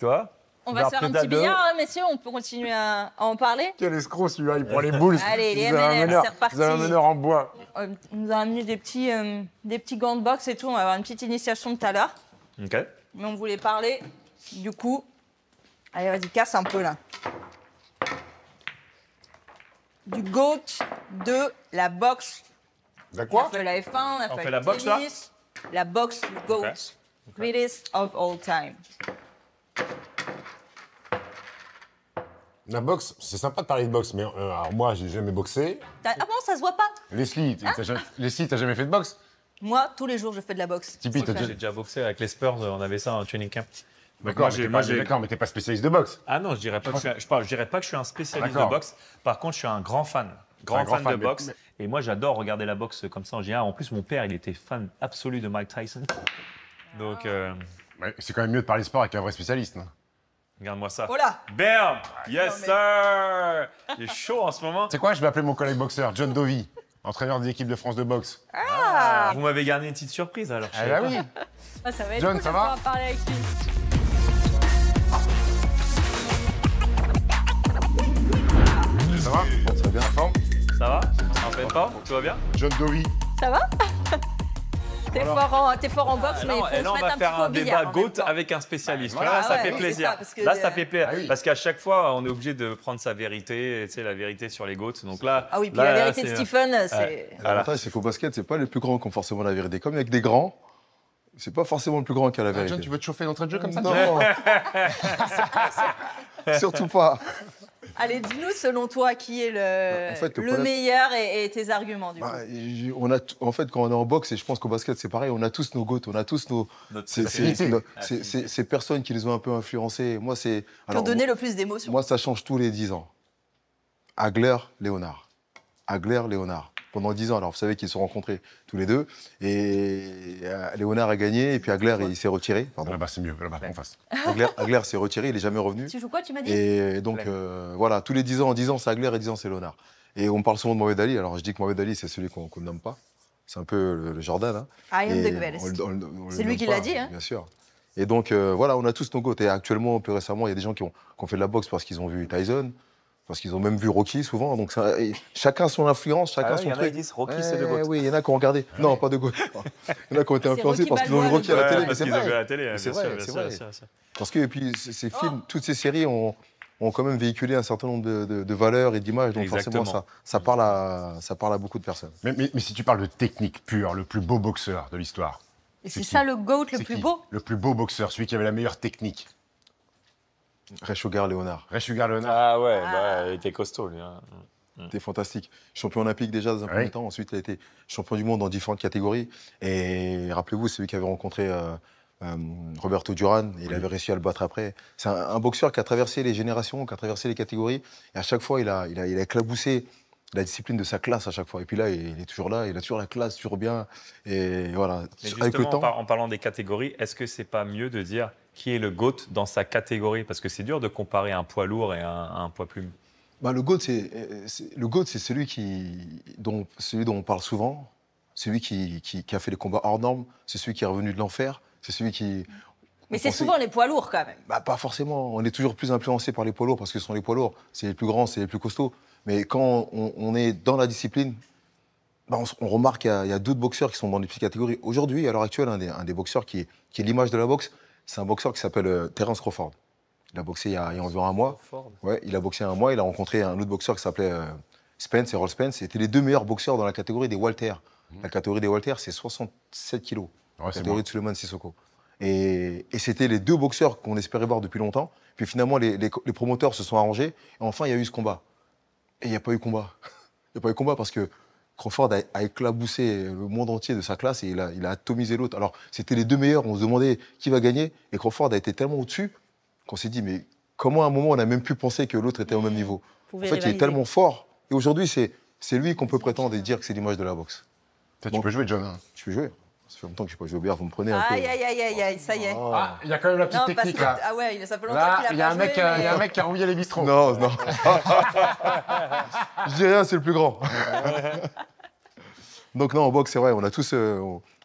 S1: tu vois. On va se faire un petit billard,
S2: hein, messieurs, on peut continuer à, en parler. Quel
S3: escroc celui-là, il prend les boules. Allez, les MLM, c'est reparti. Vous avez un meneur en bois.
S2: On euh, nous a amené des petits, euh, des petits gants de boxe et tout, on va avoir une petite initiation tout à l'heure. Ok. Mais on voulait parler, du coup. Allez, vas-y, casse un peu là. Du GOAT de la boxe. De
S3: quoi On fait la F1, on a fait, la boxe tennis,
S2: là La boxe, du GOAT. Greatest of all time.
S3: La boxe, c'est sympa de parler de boxe, mais euh, alors moi, j'ai jamais boxé.
S2: Ah bon, ça se voit pas
S3: Leslie, t'as ah. jamais... jamais fait de boxe
S2: Moi, tous les jours, je fais de la boxe. Tipeee, J'ai
S1: déjà boxé avec les Spurs, on avait ça en training camp. D'accord, mais t'es pas spécialiste de boxe. Ah non, je dirais pas, que, je, suis... dirais pas que je suis un spécialiste de boxe. Par contre, je suis un grand fan. Grand, fan, de boxe. Et moi, j'adore regarder la boxe comme ça en général. En plus, mon père, il était fan absolu de Mike Tyson. Donc. Euh,
S3: c'est quand même mieux de parler sport avec un vrai spécialiste.
S1: Regarde-moi ça. Oh Bam! Yes, sir! Il est chaud en ce moment.
S3: C'est quoi? Je vais appeler mon collègue boxeur, John Dovey, entraîneur de l'équipe de France de boxe.
S2: Ah! Vous
S1: m'avez gardé une petite surprise alors.
S2: Ah bah oui! ça va être cool ça de va? parler avec lui.
S1: Ça va? Ça va bien. Ça va? En Ça Tout va bien? John Dovey.
S2: Ça va? T'es fort, en, fort en boxe, ah, mais non, faut et là, on va faire un débat GOAT
S1: avec un spécialiste. là, ça, fait plaisir. là, ça fait plaisir. Parce qu'à chaque fois, on est obligé de prendre sa vérité, tu sais, la vérité sur les GOATs. Donc là, ah oui, puis la vérité de Stephen, euh, c'est. L'avantage,
S4: c'est qu'au basket, c'est pas les plus grands qui ont forcément la vérité. Comme avec des grands, c'est pas forcément le plus grand qui a la ah, vérité. John,
S1: tu veux te chauffer
S3: d'entrée de jeu comme ça Non [laughs] [laughs] Surtout pas
S2: Allez, dis-nous selon toi qui est le, bah, le, meilleur et, tes arguments du bah,
S4: coup. On a en fait, quand on est en boxe, et je pense qu'au basket c'est pareil, on a tous nos goûts, on a tous nos. Ah, ces personnes qui les ont un peu influencés. Moi, c'est. Qui ont donné le plus d'émotions. Moi, ça change tous les 10 ans. Hagler, Léonard. Hagler, Léonard pendant 10 ans. Alors, vous savez qu'ils se sont rencontrés tous les deux. Et euh, Léonard a gagné, et puis Agler, il s'est retiré. Là-bas, ah, c'est mieux, là-bas, fasse. Agler, s'est retiré, il n'est jamais revenu. Tu joues
S2: quoi, tu m'as dit Et donc,
S4: euh, voilà, tous les 10 ans, en 10 ans, c'est Agler et 10 ans, c'est Léonard. Et on parle souvent de Mohamed Ali. Alors, je dis que Mohamed Ali, c'est celui qu'on ne nomme pas. C'est un peu le, le Jordan. Hein. c'est lui qui l'a dit. Hein. Bien sûr. Et donc, euh, voilà, on a tous nos côtés. Actuellement, plus récemment, il y a des gens qui ont, qui ont fait de la boxe parce qu'ils ont vu Tyson. Parce qu'ils ont même vu Rocky souvent, donc ça, chacun son influence, ah chacun son truc. y en a Rocky, c'est eh de Gaulle. Oui, il y en a qui ont regardé. Non, pas de Gaulle. [laughs] Il y en a qui ont été influencés parce qu'ils ont vu Rocky à la télé. Parce qu'ils ont vu à la télé, Parce que, puis, ces oh. films, toutes ces séries ont, quand même véhiculé un certain nombre
S3: de, valeurs et d'images. Donc forcément, ça,
S4: ça, parle à, ça
S3: parle à beaucoup de personnes. Mais, mais si tu parles de technique pure, le plus beau boxeur de l'histoire.
S2: Et c'est ça le GOAT le plus beau
S3: Le plus beau boxeur, celui qui avait la meilleure technique. Ray Leonard. Léonard. Leonard. Ah ouais, ah. Bah,
S1: il était costaud, lui. Hein.
S4: était mm, mm. fantastique. Champion olympique déjà dans un premier temps. Ensuite, il a été champion du monde dans différentes catégories. Et rappelez-vous, c'est lui qui avait rencontré euh, euh, Roberto Duran. Il avait réussi à le battre après. C'est un, boxeur qui a traversé les générations, qui a traversé les catégories. Et à chaque fois, il a, il a, éclaboussé la discipline de sa classe à chaque fois. Et puis là, il est toujours là, il a toujours la classe, toujours bien. Et voilà, En
S1: parlant des catégories, est-ce que c'est pas mieux de dire qui est le GOAT dans sa catégorie Parce que c'est dur de comparer un poids lourd et un, poids plume.
S4: Bah, le GOAT, c'est celui, qui, dont, celui dont on parle souvent, celui qui, qui, a fait des combats hors normes, c'est celui qui est revenu de l'enfer, c'est celui qui...
S2: Mais c'est souvent les poids lourds quand même.
S4: Bah, pas forcément, on est toujours plus influencé par les poids lourds parce que ce sont les poids lourds, c'est les plus grands, c'est les plus costauds. Mais quand on, est dans la discipline, bah, on, remarque qu'il y a, d'autres boxeurs qui sont dans des petites catégories. Aujourd'hui, à l'heure actuelle, un des, boxeurs qui qui est l'image de la boxe, c'est un boxeur qui s'appelle euh, Terence Crawford. Il a boxé il y a, environ un mois. Ouais, il a boxé un mois. Il a rencontré un autre boxeur qui s'appelait euh, Spence, Errol Spence. C'était les deux meilleurs boxeurs dans la catégorie des Walters. Mhm. La catégorie des Walters, c'est 67 kilos. la catégorie de Suleiman Sissoko. Et, c'était les deux boxeurs qu'on espérait voir depuis longtemps. Puis finalement, les, les promoteurs se sont arrangés. Et enfin, il y a eu ce combat. Et il n'y a pas eu combat. [laughs] Il n'y a pas eu combat parce que Crawford a, éclaboussé le monde entier de sa classe et il a, il a atomisé l'autre. Alors, c'était les deux meilleurs, on se demandait qui va gagner, et Crawford a été tellement au-dessus qu'on s'est dit, mais comment à un moment on a même pu penser que l'autre était au même niveau En fait, il est tellement fort. Et aujourd'hui, c'est lui qu'on peut prétendre et dire que c'est l'image de la boxe. tu peux jouer, John. Tu hein. peux jouer. Ça fait longtemps que je n'ai pas joué au billard, vous me prenez un peu. Aïe,
S2: aïe, aïe, aïe, aïe, ça y est. Oh. Ah,
S3: il y a
S4: quand même la petite technique, là. Ah
S2: ouais, ça fait longtemps qu'il a pas mec, Il y a un mec
S4: qui a rouillé les bistrots. Non, non. [laughs] je dis rien, c'est le plus grand. [laughs] Donc non, en boxe, c'est vrai, on a tous... Euh,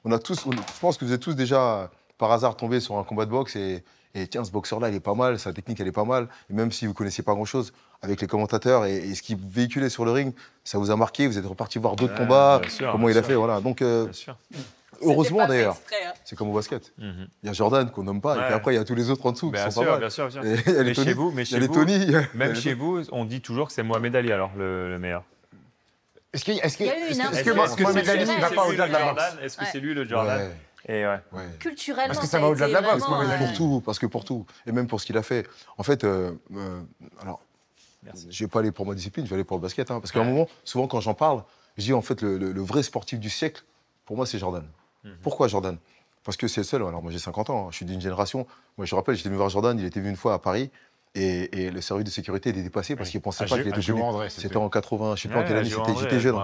S4: on, a tous je pense que vous êtes tous déjà, par hasard, tombés sur un combat de boxe et, tiens, ce boxeur-là, il est pas mal, sa technique, elle est pas mal. Et même si vous connaissiez pas grand-chose, avec les commentateurs et, ce qu'il véhiculait sur le ring, ça vous a marqué, vous êtes reparti voir d'autres combats, comment il a fait, voilà. Donc, euh, Heureusement d'ailleurs. Hein. C'est comme au basket. Mhm. Il y a Jordan qu'on nomme pas, et
S1: après il y a tous les autres en dessous qui sont pas mal. Bien sûr, bien sûr. mais chez vous, mais chez vous, Tony, même chez vous, on dit toujours que c'est Mohamed Ali alors le, meilleur.
S3: Est-ce que, est-ce que, Mohamed Ali va pas
S1: au-delà de la boxe Est-ce que c'est lui le Jordan et ouais.
S2: Culturellement. Parce que ça, va au-delà de la boxe, Pour
S4: tout, parce que pour tout. Et même pour ce qu'il a fait. En fait, euh, euh, alors, je vais pas aller pour ma discipline, je vais aller pour le basket. Hein, parce qu'à un moment, souvent quand j'en parle, je dis en fait, le vrai sportif du siècle, pour moi, c'est Jordan. Mhm. Pourquoi Jordan Parce que c'est le seul. Alors moi j'ai 50 ans, hein, je suis d'une génération. Moi je rappelle, j'étais venu voir Jordan, il était venu une fois à Paris. Et, le service de sécurité était dépassé parce qu'il ne pensait ah, pas qu'il était devenu. Ah, c'était en 80, je sais pas en quelle année j'étais jeune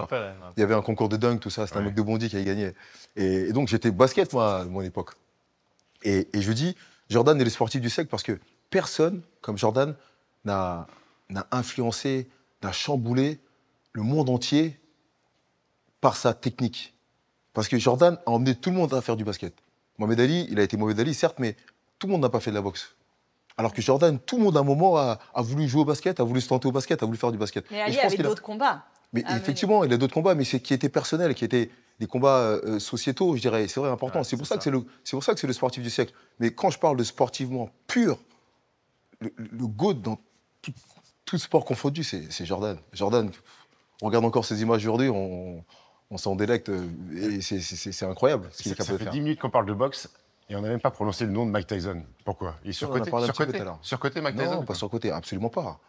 S4: Il y avait un concours de dunk tout ça, c'était un mec de Bondy qui avait gagné. Et, donc j'étais basket, moi, à mon époque. Et, et je dis, Jordan est le sportif du siècle parce que personne comme Jordan n'a influencé, n'a chamboulé le monde entier par sa technique. Parce que Jordan a emmené tout le monde à faire du basket. Mohamed Ali, il a été Mohamed Ali, certes, mais tout le monde n'a pas fait de la boxe. Alors que Jordan, tout le monde à un moment a, voulu jouer au basket, a voulu se tenter au basket, a voulu faire du basket. Mais Ali y je pense d'autres combats. Mais ah, effectivement, il il a d'autres combats, mais c'est qui étaient personnels, qui étaient des combats euh, euh, sociétaux, je dirais. C'est vrai, important. c'est pour ça, que c'est le, c'est pour ça que c'est le sportif du siècle. Mais quand je parle de sportivement pur, le, le dans tout, sport confondu, c'est, c'est Jordan. Jordan, on regarde encore ces images aujourd'hui, on, on s'en délecte. Euh,
S3: et c'est incroyable ce qu'il est capable ça fait 10 minutes qu'on parle de boxe. Et on n'a même pas prononcé le nom de Mike Tyson. Pourquoi Il est surcoté, surcoté, Mike Tyson Non, pas surcoté, absolument pas.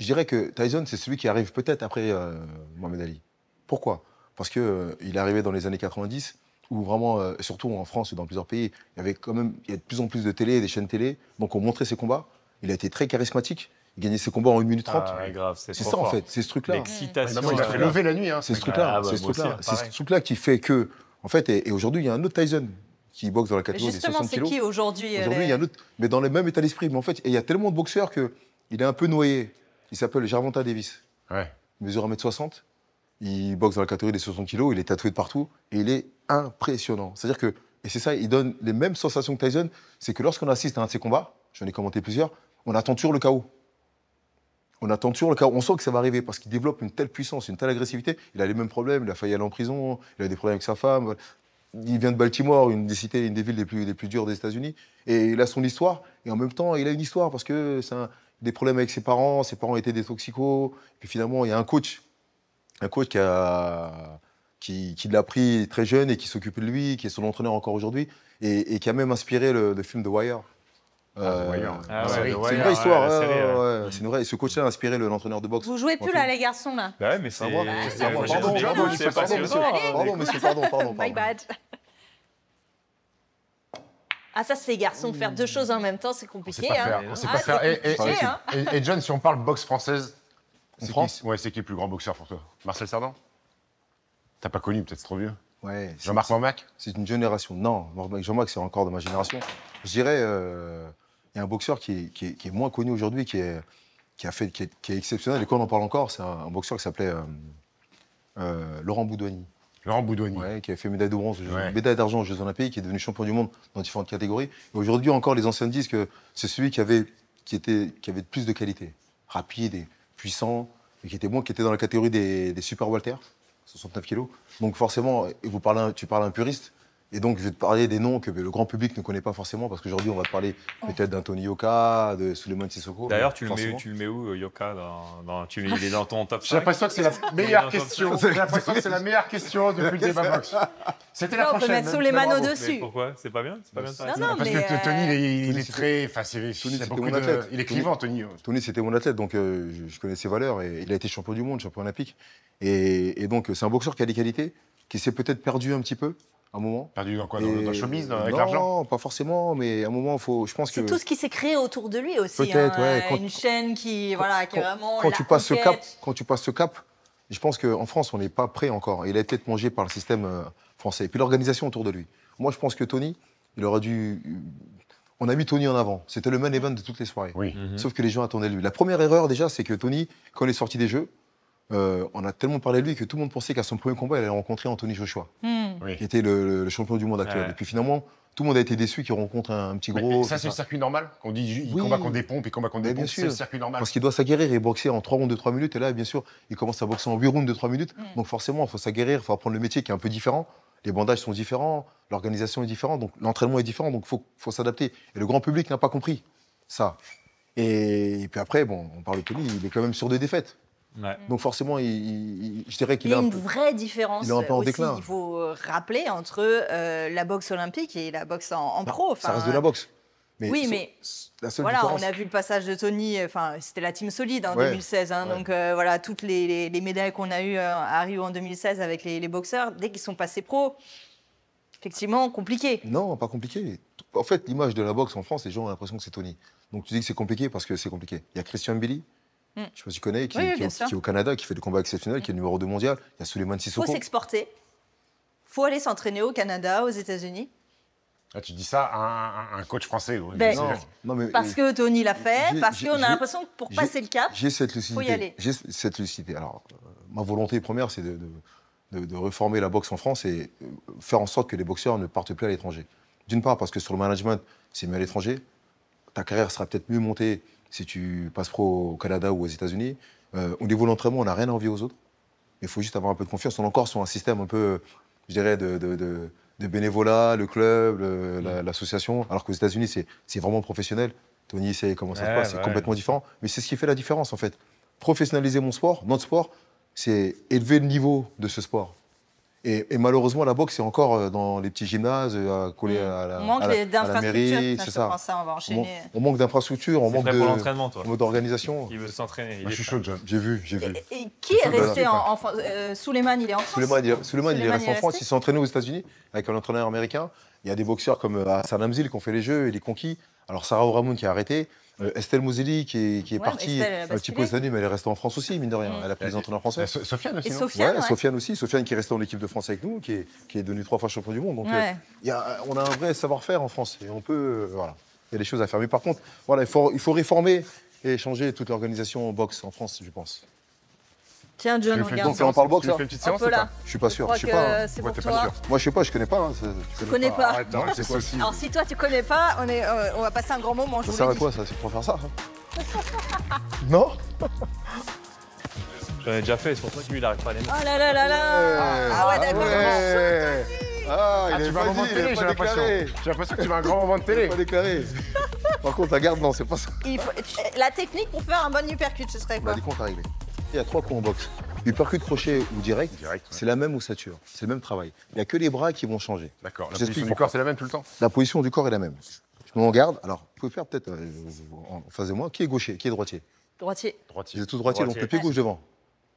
S3: Je dirais que
S4: Tyson, c'est celui qui arrive peut-être après euh, Mohamed Ali. Pourquoi Parce qu'il euh, il est arrivé dans les années 90, où vraiment, euh, surtout en France et dans plusieurs pays, il y avait quand même il y a de plus en plus de télé, des chaînes télé, donc on montrait ses combats. Il a été très charismatique, il gagnait ses combats en 1 minute 30. Ah, c'est ça, en fait. C'est ce truc-là. L'excitation. il a fait la nuit. Hein, c'est ce truc-là. Ah, bah, c'est ce hein, truc-là ce truc qui fait que. En fait, et, aujourd'hui, il y a un autre Tyson qui boxe dans la catégorie des 60 kilos. Justement, c'est qui
S2: aujourd'hui Aujourd'hui, il y a
S4: un autre, mais dans le même état d'esprit. Mais en fait, il y a tellement de boxeurs que il est un peu noyé. Il s'appelle Gervonta Davis. Ouais. Il mesure 1m60. Il boxe dans la catégorie des 60 kilos. Il est tatoué de partout. Et il est impressionnant. C'est-à-dire que, et c'est ça, il donne les mêmes sensations que Tyson. C'est que lorsqu'on assiste à un de ses combats, j'en ai commenté plusieurs, on attend toujours le chaos on attend toujours le cas on sent que ça va arriver parce qu'il développe une telle puissance, une telle agressivité. Il a les mêmes problèmes, il a failli aller en prison, il a des problèmes avec sa femme. Il vient de Baltimore, une des cités, une des villes les plus, les dures des États-Unis. Et il a son histoire. Et en même temps, il a une histoire parce que c'est des problèmes avec ses parents. Ses parents étaient des toxicos. Et puis finalement, il y a un coach. Un coach qui, qui, l'a pris très jeune et qui s'occupe de lui, qui est son entraîneur encore aujourd'hui. Et, qui a même inspiré le, le film The Wire c'est une vraie histoire. Ce coach-là a inspiré l'entraîneur de boxe.
S2: Vous jouez plus là, les garçons là.
S1: ouais, mais c'est ah, Pardon, ah, pardon, monsieur, pardon, pardon, pardon. My bad.
S2: Ah ça c'est les garçons, faire deux choses en même temps c'est compliqué. C'est pas faire.
S3: Et John, si on parle boxe française, en France Ouais, c'est qui le plus grand boxeur pour toi Marcel sardan T'as pas connu, peut-être trop vieux. Ouais.
S4: Jean-Marc Mormac C'est une génération. Non, Jean-Marc c'est encore de ma génération. Je dirais. Euh, y a un boxeur qui est, moins connu aujourd'hui, qui est, a fait, qui, est, exceptionnel. Et quand on en parle encore, c'est un, boxeur qui s'appelait euh, euh, Laurent Boudouani. Laurent Boudouani. Oui, qui a fait médaille de bronze, médaille d'argent aux Jeux Olympiques, qui est devenu champion du monde dans différentes catégories. aujourd'hui encore, les anciens disent que c'est celui qui avait, qui, était, qui avait plus de qualité, rapide et puissant, et qui était bon, qui était dans la catégorie des, super Walter, 69 kilos. Donc forcément, vous parlez, tu parles un puriste, et donc, je vais te parler des noms que le grand public ne connaît pas forcément, parce qu'aujourd'hui, on va te parler oh. peut-être d'Anthony Yoka, de Suleiman Sissoko. D'ailleurs, tu, le
S1: mets, où, euh, Yoka dans, tu, Il est dans ton top 5 J'ai l'impression que c'est la [laughs] meilleure question. J'ai l'impression que c'est la meilleure question depuis le débat box.
S3: C'était la prochaine. On peut mettre Suleiman au-dessus. pourquoi C'est pas bien,
S1: pas bien non, non, Parce que
S3: Tony, il est, très. Enfin, c'est mon athlète. Il est clivant, Tony.
S4: Tony, c'était mon athlète, donc euh, je connais ses valeurs. Et il a été champion du monde, champion olympique. et donc, euh, c'est un boxeur qui a des qualités, qui s'est peut-être perdu un petit peu un moment. Perdu dans quoi Dans, la chemise, avec l'argent Non, pas forcément, mais à un moment, faut, je pense que. C'est tout ce qui
S2: s'est créé autour de lui aussi. Hein. Peut-être, euh, une chaîne qui, voilà, qui quand, vraiment. tu passes ce cap,
S4: quand tu passes ce cap, je pense qu'en France, on n'est pas prêt encore. Il a été mangé par le système euh, français. Et puis l'organisation autour de lui. Moi, je pense que Tony, il aurait dû. Euh, on a mis Tony en avant. C'était le main event de toutes les soirées. Oui. Mm-hmm. Mhm. Sauf que les gens attendaient lui. La première erreur, déjà, c'est que Tony, quand il est sorti des Jeux, on a tellement parlé de lui que tout le monde pensait qu'à son premier combat, il allait rencontrer Anthony Joshua. Hmm qui était le, champion du monde actuel. Et puis finalement, tout le monde a été déçu qu'il rencontre un, petit gros. ça, c'est le circuit
S3: normal Qu'on dit il combat contre des pompes, il combat contre des pompes, c'est le circuit normal. Parce
S4: qu'il doit s'aguerrir et boxer en 3 rounds de 3 minutes. Et là, bien sûr, il commence à boxer en 8 rounds de 3 minutes. Mm. Donc forcément, il faut s'aguerrir, il faut apprendre le métier qui est un peu différent. Les bandages sont différents, l'organisation est différente, donc l'entraînement est différent, donc il faut, faut s'adapter. Et le grand public n'a pas compris ça. Et, puis après, bon, on parle de Tony, il est quand même sur deux défaites. Donc forcément, je dirais qu'il a, a une
S2: vraie différence. Il Il faut rappeler entre euh, la boxe olympique et la boxe en, bah, pro. Ça reste de la
S4: boxe. oui, mais
S2: voilà, on a vu le passage de Tony. Euh, enfin, c'était la team solide en hein, 2016. Hein, donc euh, voilà, toutes les, médailles qu'on a eues à Rio en 2016 avec les, les boxeurs, dès qu'ils sont passés pro, effectivement, compliqué.
S4: Non, pas compliqué. En fait, l'image de la boxe en France, les gens ont l'impression que c'est Tony. Donc tu dis que c'est compliqué parce que c'est compliqué. Il y a Christian Billy, Mm. je ne sais pas si tu connais, qui, est au Canada, qui fait des combats exceptionnels, qui mm. est numéro 2 mondial. Il y a Suleiman Sissoko. Il faut
S2: s'exporter. Il faut aller s'entraîner au Canada, aux États-Unis.
S3: Ah, tu dis ça à un, coach français. Ben, non,
S4: parce euh,
S2: que Tony l'a fait, parce qu'on a l'impression que pour passer le cap, il cette Faut y aller. J'ai
S4: cette lucidité. Alors, euh, ma volonté première, c'est de, de, reformer la boxe en France et euh, faire en sorte que les boxeurs ne partent plus à l'étranger. D'une part, parce que sur le management, c'est mieux à l'étranger. Ta carrière sera peut-être mieux montée si tu passes pro au Canada ou aux États-Unis, euh, au niveau de l'entraînement, on n'a rien envie aux autres. Il faut juste avoir un peu de confiance. On est encore sur un système un peu, je dirais, de, bénévolat, le club, mm. l'association. alors qu'aux États-Unis, c'est vraiment professionnel. Tony sait comment ça se passe, c'est complètement différent. Mais c'est ce qui fait la différence, en fait. Professionnaliser mon sport, notre sport, c'est élever le niveau de ce sport. Et, malheureusement, la boxe, est encore euh, dans les petits gymnases, euh, collés mm. à la, on manque à la, C'est ça. on, enchaîner. on, manque d'infrastructures, on manque d'organisation.
S1: Il veut s'entraîner.
S4: je suis chaud, J'ai vu, j'ai vu.
S2: Et, qui est, resté en, France euh, Souleymane, il est en France Souleymane, il, est resté en France. Il
S4: s'est entraîné aux États-Unis avec un entraîneur américain. Il y a des boxeurs comme à Amzil qui ont fait les Jeux et les conquis. Alors Sarah Oramoun qui a arrêté, euh, Estelle Moselli qui est, qui partie un euh, petit peu cette mais elle est restée en France aussi, mine de rien. Mm. Elle a pris des entraîneurs français. Et Sofiane aussi. Sofiane, qui est restée en équipe de France avec nous, qui est, qui devenue trois fois champion du monde. Donc
S2: euh,
S4: on a un vrai savoir-faire en France et on peut. voilà. Il y a des choses à faire. Mais par contre, voilà, il faut, il faut réformer et changer toute l'organisation boxe en France, je pense.
S2: Tiens, John, regarde. Donc, on parle boxe, fais une petite séance, c'est Je suis
S4: pas sûr. Je sais pas. Hein. Euh, pas Moi, je sais pas, je connais pas. Hein, tu connais pas. Alors,
S2: si toi, tu connais pas, on, est, euh, on va passer un grand moment. Ça sert à
S4: quoi, ça C'est pour faire ça hein. [laughs] Non
S1: J'en ai déjà fait, c'est pour toi. que lui, il arrive pas à les Oh
S2: là là là là Ah ouais, d'accord. Ah, il ah, tu vas un moment de télé, j'ai l'impression.
S3: J'ai l'impression que tu vas un grand moment de télé. pas déclaré.
S4: Par contre, la garde, non, c'est pas ça.
S2: La technique pour faire un bon uppercut, ce serait bah,
S4: quoi On a des comptes à il y a trois coups en boxe. Du de crochet ou direct, c'est la même ossature, c'est le même travail. Il n'y a que les bras qui vont changer. D'accord. La position du corps, c'est la même tout le temps La position du corps est la même. Je me regarde. Alors, vous pouvez faire peut-être euh, en face de moi. Qui est gaucher Qui est droitier Droitier. Droitier. Vous êtes droitier. donc le pied gauche devant.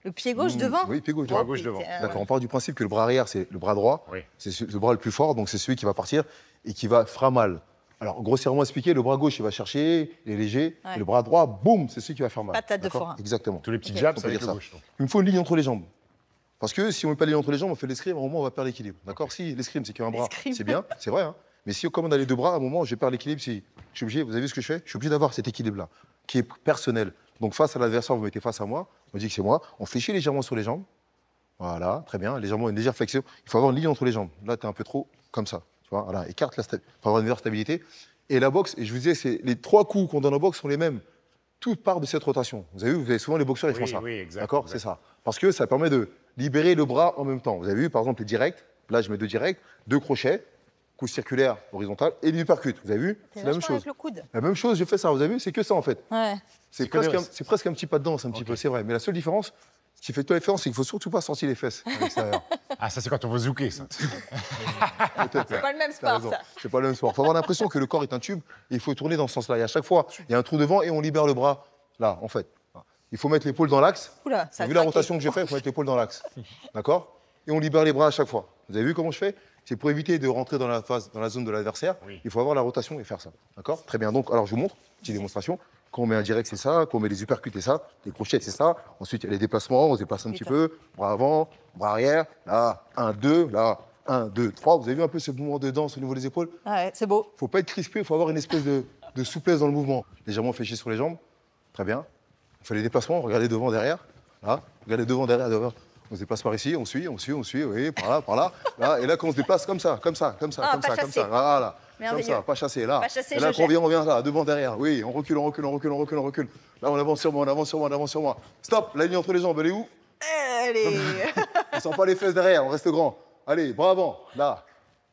S2: Le pied gauche mmh, devant Oui, pied gauche devant. Euh, D'accord, on part
S4: du principe que le bras arrière, c'est le bras droit. C'est le bras le plus fort, donc c'est celui qui va partir et qui va fera mal. Alors, grossièrement expliqué, le bras gauche, il va chercher, il est léger, le bras droit, boum, c'est celui qui va faire mal. Patate de forain. Exactement. Tous les petits okay. jabs, ça veut dire Il me faut une ligne entre les jambes. Parce que si on met pas les ligne entre les jambes, on fait l'escrime, à un moment, on va perdre l'équilibre. D'accord Si l'escrime, c'est qu'il y a un bras, c'est bien, c'est vrai. Hein. mais si on a les deux bras, à un moment, je perds l'équilibre. Si je suis obligé, vous avez vu ce que je fais Je suis obligé d'avoir cet équilibre-là, qui est personnel. Donc, face à l'adversaire, vous mettez face à moi, on dit que c'est moi, on fléchit légèrement sur les jambes. Voilà, très bien, légèrement, une légère flexion. Il faut avoir une ligne entre les jambes. Là, tu es un peu trop comme ça voilà, écarte la stabilité, une stabilité. Et la boxe, et je vous disais, les trois coups qu'on donne en boxe sont les mêmes. Tout part de cette rotation. Vous avez vu, vous avez souvent les boxeurs, ils font ça. Oui, D'accord C'est ça. Parce que ça permet de libérer le bras en même temps. Vous avez vu, par exemple, les directs. Là, je mets deux directs, deux crochets, coup circulaire, horizontal, et percute, Vous avez vu C'est la même chose. La même chose, j'ai fait ça. Vous avez vu C'est que ça, en fait.
S2: Ouais. C'est presque, un,
S4: presque un petit pas de danse, un petit peu, c'est vrai. Mais la seule différence, ce qui fait tout la c'est qu'il ne faut surtout pas sentir les fesses à l'extérieur. [laughs]
S3: ah, ça, c'est quand on veut zouker, ça. [laughs]
S1: c'est pas le même sport, ça.
S4: C'est pas le même sport. Il faut avoir l'impression que le corps est un tube et il faut tourner dans ce sens-là. Et à chaque fois, il y a un trou devant et on libère le bras, là, en fait. Il faut mettre l'épaule dans l'axe.
S2: Vu la rotation
S4: que j'ai faite, il faut mettre l'épaule dans l'axe. D'accord Et on libère les bras à chaque fois. Vous avez vu comment je fais C'est pour éviter de rentrer dans la, phase, dans la zone de l'adversaire. Il faut avoir la rotation et faire ça. D'accord Très bien. Donc, alors, je vous montre, petite démonstration. Quand on met un direct, c'est ça. Quand on met les uppercuts, c'est ça. Les crochets, c'est ça. Ensuite, il y a les déplacements. On se déplace un petit peu. Bras avant, bras arrière. Là, un, deux, Là, un, deux, trois. Vous avez vu un peu ce mouvement de danse au niveau des épaules ah Ouais, c'est beau. faut pas être crispé. Il faut avoir une espèce de, souplesse dans le mouvement. Légèrement fléché sur les jambes. Très bien. On fait les déplacements. Regardez devant, derrière. Là, regardez devant, derrière, derrière. On se déplace par ici, on suit, on suit, on suit, oui, par là, par là, Et là, qu'on se déplace comme ça, comme ça, comme ça, ah, comme ça, comme ça. Voilà. Comme ça, pas chasser, là. là, on revient, revient, là, devant, derrière. Oui, on recule, on recule, on recule, on recule, on recule. Là, on avance sur moi, on avance sur moi, on avance sur moi. Stop, la ligne entre les jambes, elle est où Allez [laughs] On sent pas les fesses derrière, on reste grand. Allez, bras avant, là.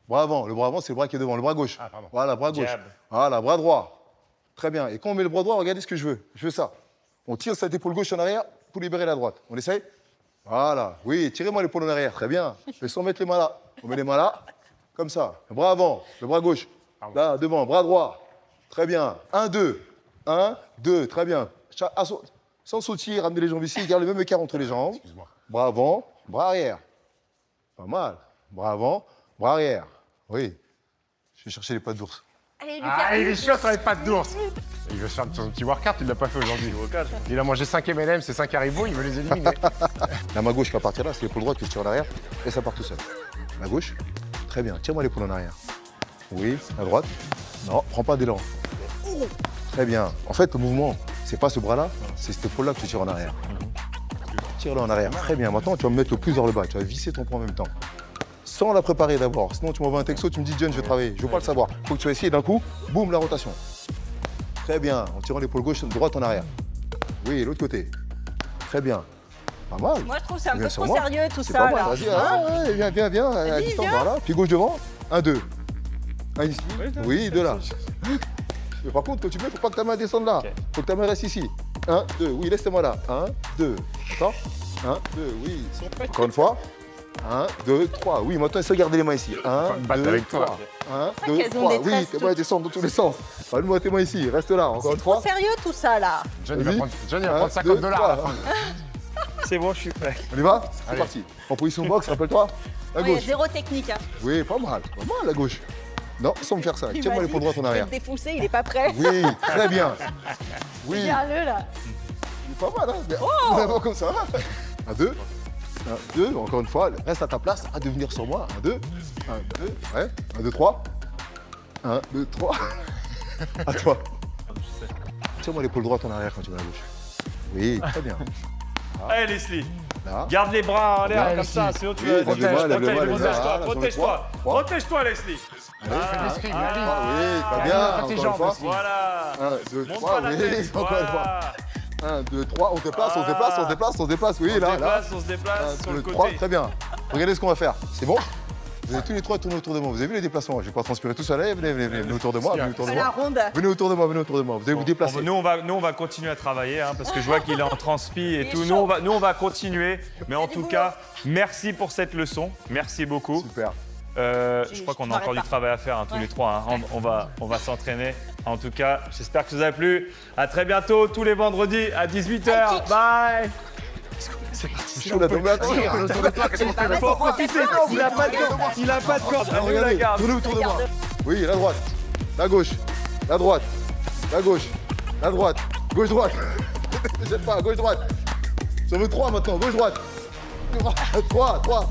S4: Bras avant, le bras avant, c'est le bras qui est devant, le bras gauche. Ah, voilà, bras gauche. Voilà, bras droit. Très bien. Et quand on met le bras droit, regardez ce que je veux. Je veux ça. On tire cette épaule gauche en arrière pour libérer la droite. On essaye Voilà. Oui, tirez-moi l'épaule en arrière. Très bien. Mais sans mettre les mains là. On met les mains là, comme ça. Le bras avant, le bras gauche. Ah là, devant, bras droit. Très bien. Un, deux, un, deux, Très bien. Ah, sans sauter, ramenez les jambes ici. Garde le même écart entre les jambes. Bras avant, bras arrière. Pas mal. Bras avant,
S3: bras arrière. Oui. Je vais chercher les pattes d'ours.
S2: Allez, ah, il est chiant sur les pattes d'ours.
S3: Il veut se faire son petit workout, il ne l'a pas fait aujourd'hui. Il a mangé 5 M&M, c'est 5 Haribos, il veut les éliminer. [laughs] la main gauche qui va partir là, c'est l'épaule droite qui se tire en arrière et ça part tout seul. La gauche,
S4: très bien, tire-moi l'épaule en arrière. Oui, à droite. Non, prends pas d'élan. Très bien. En fait, le mouvement, c'est pas ce bras-là, c'est cette épaule-là que tu tires en arrière. Tire-le en arrière. Très bien. Maintenant, tu vas me mettre le plus vers le bas. Tu vas visser ton poing en même temps. Sans la préparer d'abord. Sinon, tu m'envoies un texto, tu me dis, John, je vais travailler. Je veux pas le savoir. Faut que tu vas essayer d'un coup, boum, la rotation. Très bien. En tirant l'épaule gauche, droite en arrière. Oui, l'autre côté. Très bien. Pas mal. Moi,
S2: je trouve c'est un peu trop sérieux tout ça. Vas-y, hein
S3: viens,
S4: viens, viens. Puis gauche devant. Un, deux. Ah, ici Oui, de là. [laughs] Mais par contre, quand tu veux, faut pas que ta main descende là. Faut que ta main reste ici. 1, 2, oui, laisse-moi là. 1, 2, attends. 1, 2, oui. Encore une fois. 1, 2, 3. Oui, maintenant, il faut garder les mains ici. 1, 2, 3. 1, 2, 3. Oui, tes mains descendent dans tous les sens. Allume tes mains ici, reste là. Encore une fois.
S2: C'est sérieux tout ça là.
S4: Johnny va prendre, Johnny va prendre 50 dollars à la fin. [laughs] C'est bon, je suis prêt. On y va C'est parti. En position box, rappelle-toi. La gauche. Oui, zéro technique. Hein. Oui, pas mal. Pas mal, la gauche. Non, sans me faire ça. Tiens-moi l'épaule droite en arrière.
S2: Il il n'est pas prêt. Oui, très bien. [laughs] Oui. Regarde-le là. Il est pas mal, hein. Oh [laughs] Vraiment comme ça.
S4: Hein. Un, deux. Un, deux. Encore une fois, reste à ta place, à devenir sur moi. Un, deux. Un, deux. Ouais. Un, deux, trois. Un, deux, trois. [laughs] À toi. Tiens-moi l'épaule droite en arrière quand tu vas à gauche. Oui, très bien.
S1: Ah. Allez, Leslie. Garde les bras en l'air comme ça, sinon tu oui, Protège-toi, protège-toi. Protège-toi, Leslie. Allez, ah, fais des oui, pas bien, encore une fois. Voilà.
S4: 1, 2, 3, oui, encore une fois. 1, 2, 3, on se déplace, on se déplace, on se déplace, on se déplace, oui, là, là. On se déplace, on se
S1: déplace
S2: sur
S4: le 3, très bien. Regardez ce qu'on va faire, c'est bon vous avez tous les trois tourné autour de moi. Vous avez vu les déplacements Je vais pas transpirer. tout seul. Allez, venez, venez, venez, venez autour de moi. Venez autour de moi. Venez autour de moi, venez autour de moi. Vous allez vous déplacer. Nous,
S1: on va, nous, on va continuer à travailler hein, parce que je vois qu'il est en transpi et tout. Nous on, va, nous, on va continuer. Mais en tout cas, merci pour cette leçon. Merci beaucoup. Super. Euh, je crois qu'on a encore du travail à faire hein, tous les trois. Hein. On, va, on va s'entraîner. En tout cas, j'espère que ça vous a plu. À très bientôt tous les vendredis à 18h. Bye. C'est parti. On Faut en profiter. Il a pas de corde. Il a
S2: pas de corde. Regardez, tournez autour de moi.
S4: Oui, la droite, la gauche, la droite, la gauche, la droite, gauche droite. [laughs] J'aime pas, gauche droite. Ça veut trois maintenant. Gauche droite. Trois Trois